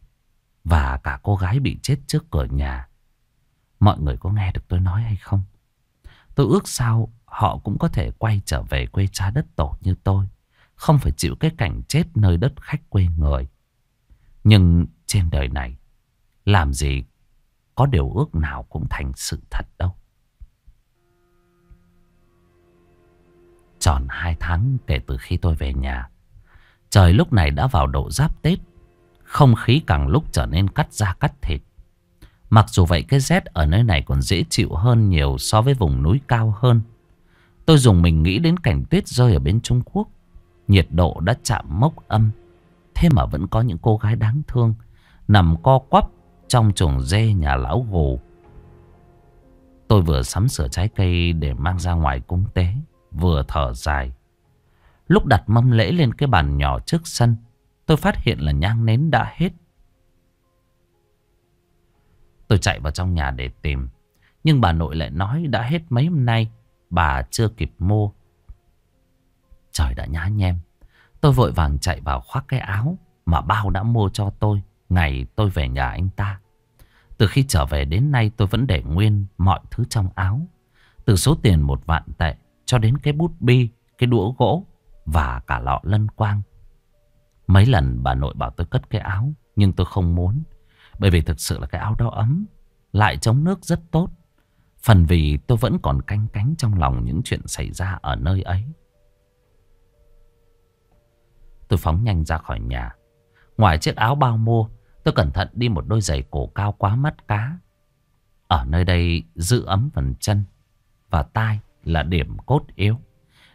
và cả cô gái bị chết trước cửa nhà. Mọi người có nghe được tôi nói hay không? Tôi ước sao họ cũng có thể quay trở về quê cha đất tổ như tôi, không phải chịu cái cảnh chết nơi đất khách quê người. Nhưng trên đời này, làm gì có điều ước nào cũng thành sự thật đâu. tròn hai tháng kể từ khi tôi về nhà. Trời lúc này đã vào độ giáp Tết, không khí càng lúc trở nên cắt da cắt thịt. Mặc dù vậy cái rét ở nơi này còn dễ chịu hơn nhiều so với vùng núi cao hơn. Tôi dùng mình nghĩ đến cảnh tuyết rơi ở bên Trung Quốc. Nhiệt độ đã chạm mốc âm. Thế mà vẫn có những cô gái đáng thương nằm co quắp trong chuồng dê nhà lão gù. Tôi vừa sắm sửa trái cây để mang ra ngoài cúng tế vừa thở dài. Lúc đặt mâm lễ lên cái bàn nhỏ trước sân, tôi phát hiện là nhang nến đã hết. Tôi chạy vào trong nhà để tìm, nhưng bà nội lại nói đã hết mấy hôm nay, bà chưa kịp mua. Trời đã nhá nhem, tôi vội vàng chạy vào khoác cái áo mà bao đã mua cho tôi ngày tôi về nhà anh ta. Từ khi trở về đến nay tôi vẫn để nguyên mọi thứ trong áo. Từ số tiền một vạn tệ cho đến cái bút bi, cái đũa gỗ và cả lọ lân quang. Mấy lần bà nội bảo tôi cất cái áo nhưng tôi không muốn. Bởi vì thực sự là cái áo đó ấm, lại chống nước rất tốt. Phần vì tôi vẫn còn canh cánh trong lòng những chuyện xảy ra ở nơi ấy. Tôi phóng nhanh ra khỏi nhà. Ngoài chiếc áo bao mua, tôi cẩn thận đi một đôi giày cổ cao quá mắt cá. Ở nơi đây giữ ấm phần chân và tai là điểm cốt yếu.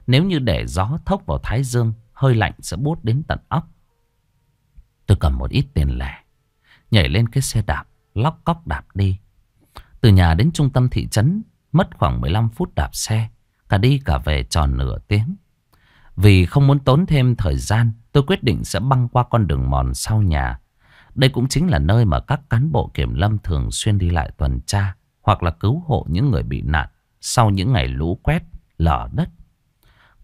Nếu như để gió thốc vào thái dương, hơi lạnh sẽ bút đến tận ấp. Tôi cầm một ít tiền lẻ, nhảy lên cái xe đạp, lóc cóc đạp đi. Từ nhà đến trung tâm thị trấn, mất khoảng 15 phút đạp xe, cả đi cả về tròn nửa tiếng. Vì không muốn tốn thêm thời gian, tôi quyết định sẽ băng qua con đường mòn sau nhà. Đây cũng chính là nơi mà các cán bộ kiểm lâm thường xuyên đi lại tuần tra hoặc là cứu hộ những người bị nạn sau những ngày lũ quét, lở đất.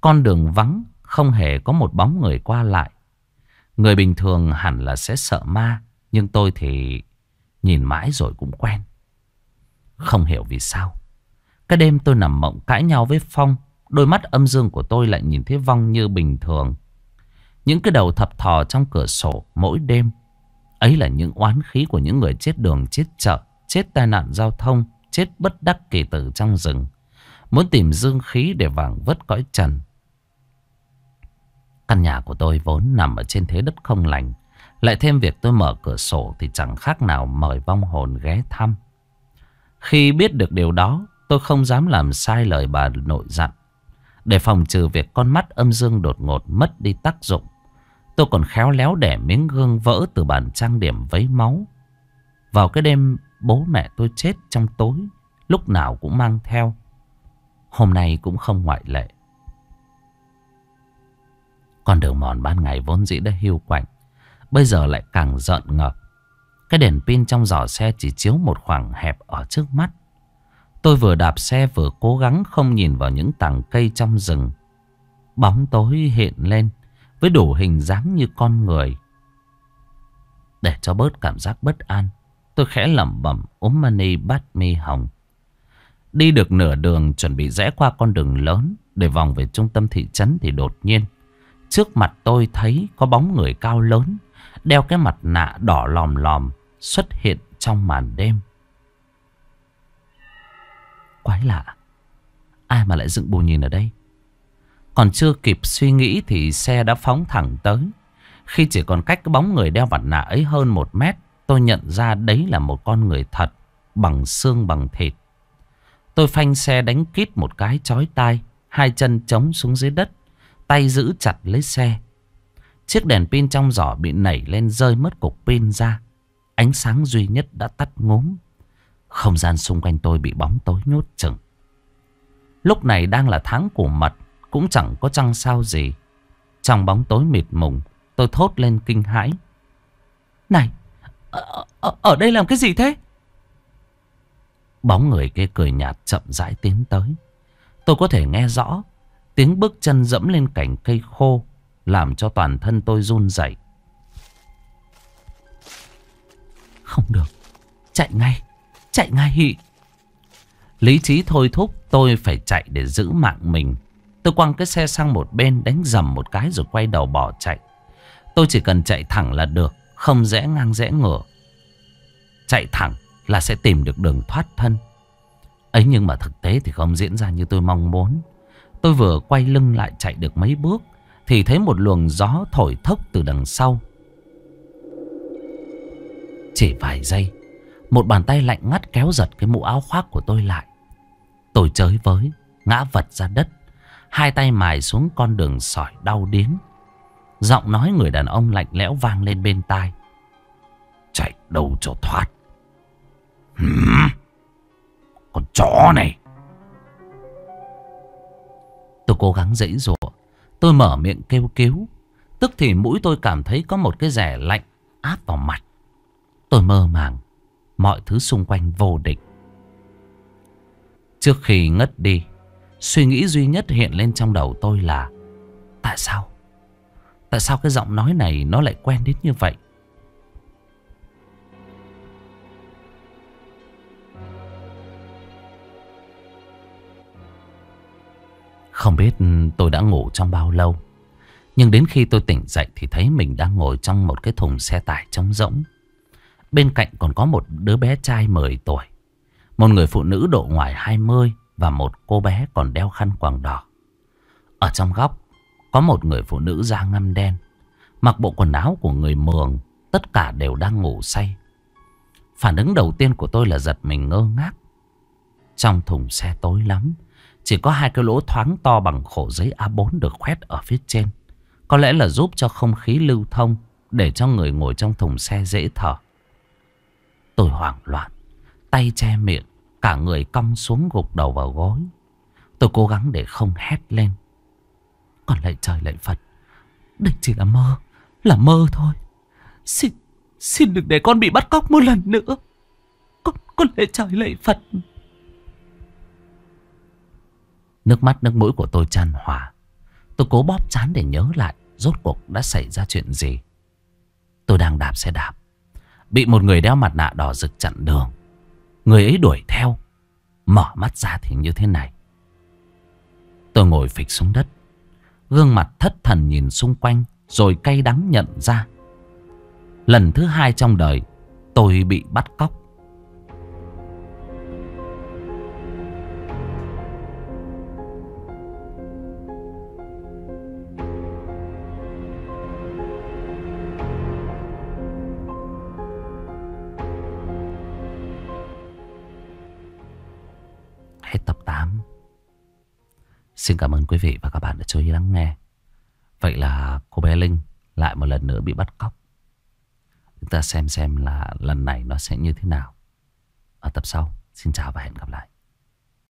Con đường vắng, không hề có một bóng người qua lại. Người bình thường hẳn là sẽ sợ ma, nhưng tôi thì nhìn mãi rồi cũng quen. Không hiểu vì sao. Cái đêm tôi nằm mộng cãi nhau với Phong, đôi mắt âm dương của tôi lại nhìn thấy Vong như bình thường. Những cái đầu thập thò trong cửa sổ mỗi đêm Ấy là những oán khí của những người chết đường, chết chợ, chết tai nạn giao thông Chết bất đắc kỳ tử trong rừng Muốn tìm dương khí để vàng vớt cõi trần Căn nhà của tôi vốn nằm ở trên thế đất không lành Lại thêm việc tôi mở cửa sổ Thì chẳng khác nào mời vong hồn ghé thăm Khi biết được điều đó Tôi không dám làm sai lời bà nội dặn Để phòng trừ việc con mắt âm dương đột ngột mất đi tác dụng Tôi còn khéo léo để miếng gương vỡ từ bàn trang điểm vấy máu Vào cái đêm Bố mẹ tôi chết trong tối Lúc nào cũng mang theo Hôm nay cũng không ngoại lệ Con đường mòn ban ngày vốn dĩ đã hiu quạnh Bây giờ lại càng rợn ngợp Cái đèn pin trong giỏ xe chỉ chiếu một khoảng hẹp ở trước mắt Tôi vừa đạp xe vừa cố gắng không nhìn vào những tảng cây trong rừng Bóng tối hiện lên Với đủ hình dáng như con người Để cho bớt cảm giác bất an Tôi khẽ lẩm bẩm ốm mani bát mi hồng. Đi được nửa đường chuẩn bị rẽ qua con đường lớn để vòng về trung tâm thị trấn thì đột nhiên. Trước mặt tôi thấy có bóng người cao lớn, đeo cái mặt nạ đỏ lòm lòm xuất hiện trong màn đêm. Quái lạ, ai mà lại dựng bù nhìn ở đây? Còn chưa kịp suy nghĩ thì xe đã phóng thẳng tới. Khi chỉ còn cách cái bóng người đeo mặt nạ ấy hơn một mét Tôi nhận ra đấy là một con người thật, bằng xương bằng thịt. Tôi phanh xe đánh kít một cái chói tai, hai chân chống xuống dưới đất, tay giữ chặt lấy xe. Chiếc đèn pin trong giỏ bị nảy lên rơi mất cục pin ra. Ánh sáng duy nhất đã tắt ngốm. Không gian xung quanh tôi bị bóng tối nhốt chừng. Lúc này đang là tháng của mật, cũng chẳng có trăng sao gì. Trong bóng tối mịt mùng, tôi thốt lên kinh hãi. Này, ở, ờ, ờ, ở, đây làm cái gì thế? Bóng người kia cười nhạt chậm rãi tiến tới. Tôi có thể nghe rõ tiếng bước chân dẫm lên cành cây khô làm cho toàn thân tôi run rẩy. Không được, chạy ngay, chạy ngay hị. Lý trí thôi thúc tôi phải chạy để giữ mạng mình. Tôi quăng cái xe sang một bên đánh dầm một cái rồi quay đầu bỏ chạy. Tôi chỉ cần chạy thẳng là được. Không rẽ ngang rẽ ngửa Chạy thẳng là sẽ tìm được đường thoát thân Ấy nhưng mà thực tế thì không diễn ra như tôi mong muốn Tôi vừa quay lưng lại chạy được mấy bước Thì thấy một luồng gió thổi thốc từ đằng sau Chỉ vài giây Một bàn tay lạnh ngắt kéo giật cái mũ áo khoác của tôi lại Tôi chới với Ngã vật ra đất Hai tay mài xuống con đường sỏi đau điếng Giọng nói người đàn ông lạnh lẽo vang lên bên tai. Chạy đâu cho thoát. Hừm. Con chó này. Tôi cố gắng dãy rủa. Tôi mở miệng kêu cứu. Tức thì mũi tôi cảm thấy có một cái rẻ lạnh áp vào mặt. Tôi mơ màng. Mọi thứ xung quanh vô địch. Trước khi ngất đi, suy nghĩ duy nhất hiện lên trong đầu tôi là Tại sao? Tại sao cái giọng nói này nó lại quen đến như vậy? Không biết tôi đã ngủ trong bao lâu. Nhưng đến khi tôi tỉnh dậy thì thấy mình đang ngồi trong một cái thùng xe tải trống rỗng. Bên cạnh còn có một đứa bé trai 10 tuổi. Một người phụ nữ độ ngoài 20 và một cô bé còn đeo khăn quàng đỏ. Ở trong góc có một người phụ nữ da ngăm đen Mặc bộ quần áo của người mường Tất cả đều đang ngủ say Phản ứng đầu tiên của tôi là giật mình ngơ ngác Trong thùng xe tối lắm Chỉ có hai cái lỗ thoáng to bằng khổ giấy A4 được khoét ở phía trên Có lẽ là giúp cho không khí lưu thông Để cho người ngồi trong thùng xe dễ thở Tôi hoảng loạn Tay che miệng Cả người cong xuống gục đầu vào gối Tôi cố gắng để không hét lên còn lại trời lại Phật Đây chỉ là mơ Là mơ thôi Xin, xin đừng để con bị bắt cóc một lần nữa Con, con lại trời lại Phật Nước mắt nước mũi của tôi tràn hòa Tôi cố bóp chán để nhớ lại Rốt cuộc đã xảy ra chuyện gì Tôi đang đạp xe đạp Bị một người đeo mặt nạ đỏ rực chặn đường Người ấy đuổi theo Mở mắt ra thì như thế này Tôi ngồi phịch xuống đất Gương mặt thất thần nhìn xung quanh Rồi cay đắng nhận ra Lần thứ hai trong đời Tôi bị bắt cóc Xin cảm ơn quý vị và các bạn đã chú ý lắng nghe. Vậy là cô bé Linh lại một lần nữa bị bắt cóc. Chúng ta xem xem là lần này nó sẽ như thế nào. Ở tập sau, xin chào và hẹn gặp lại.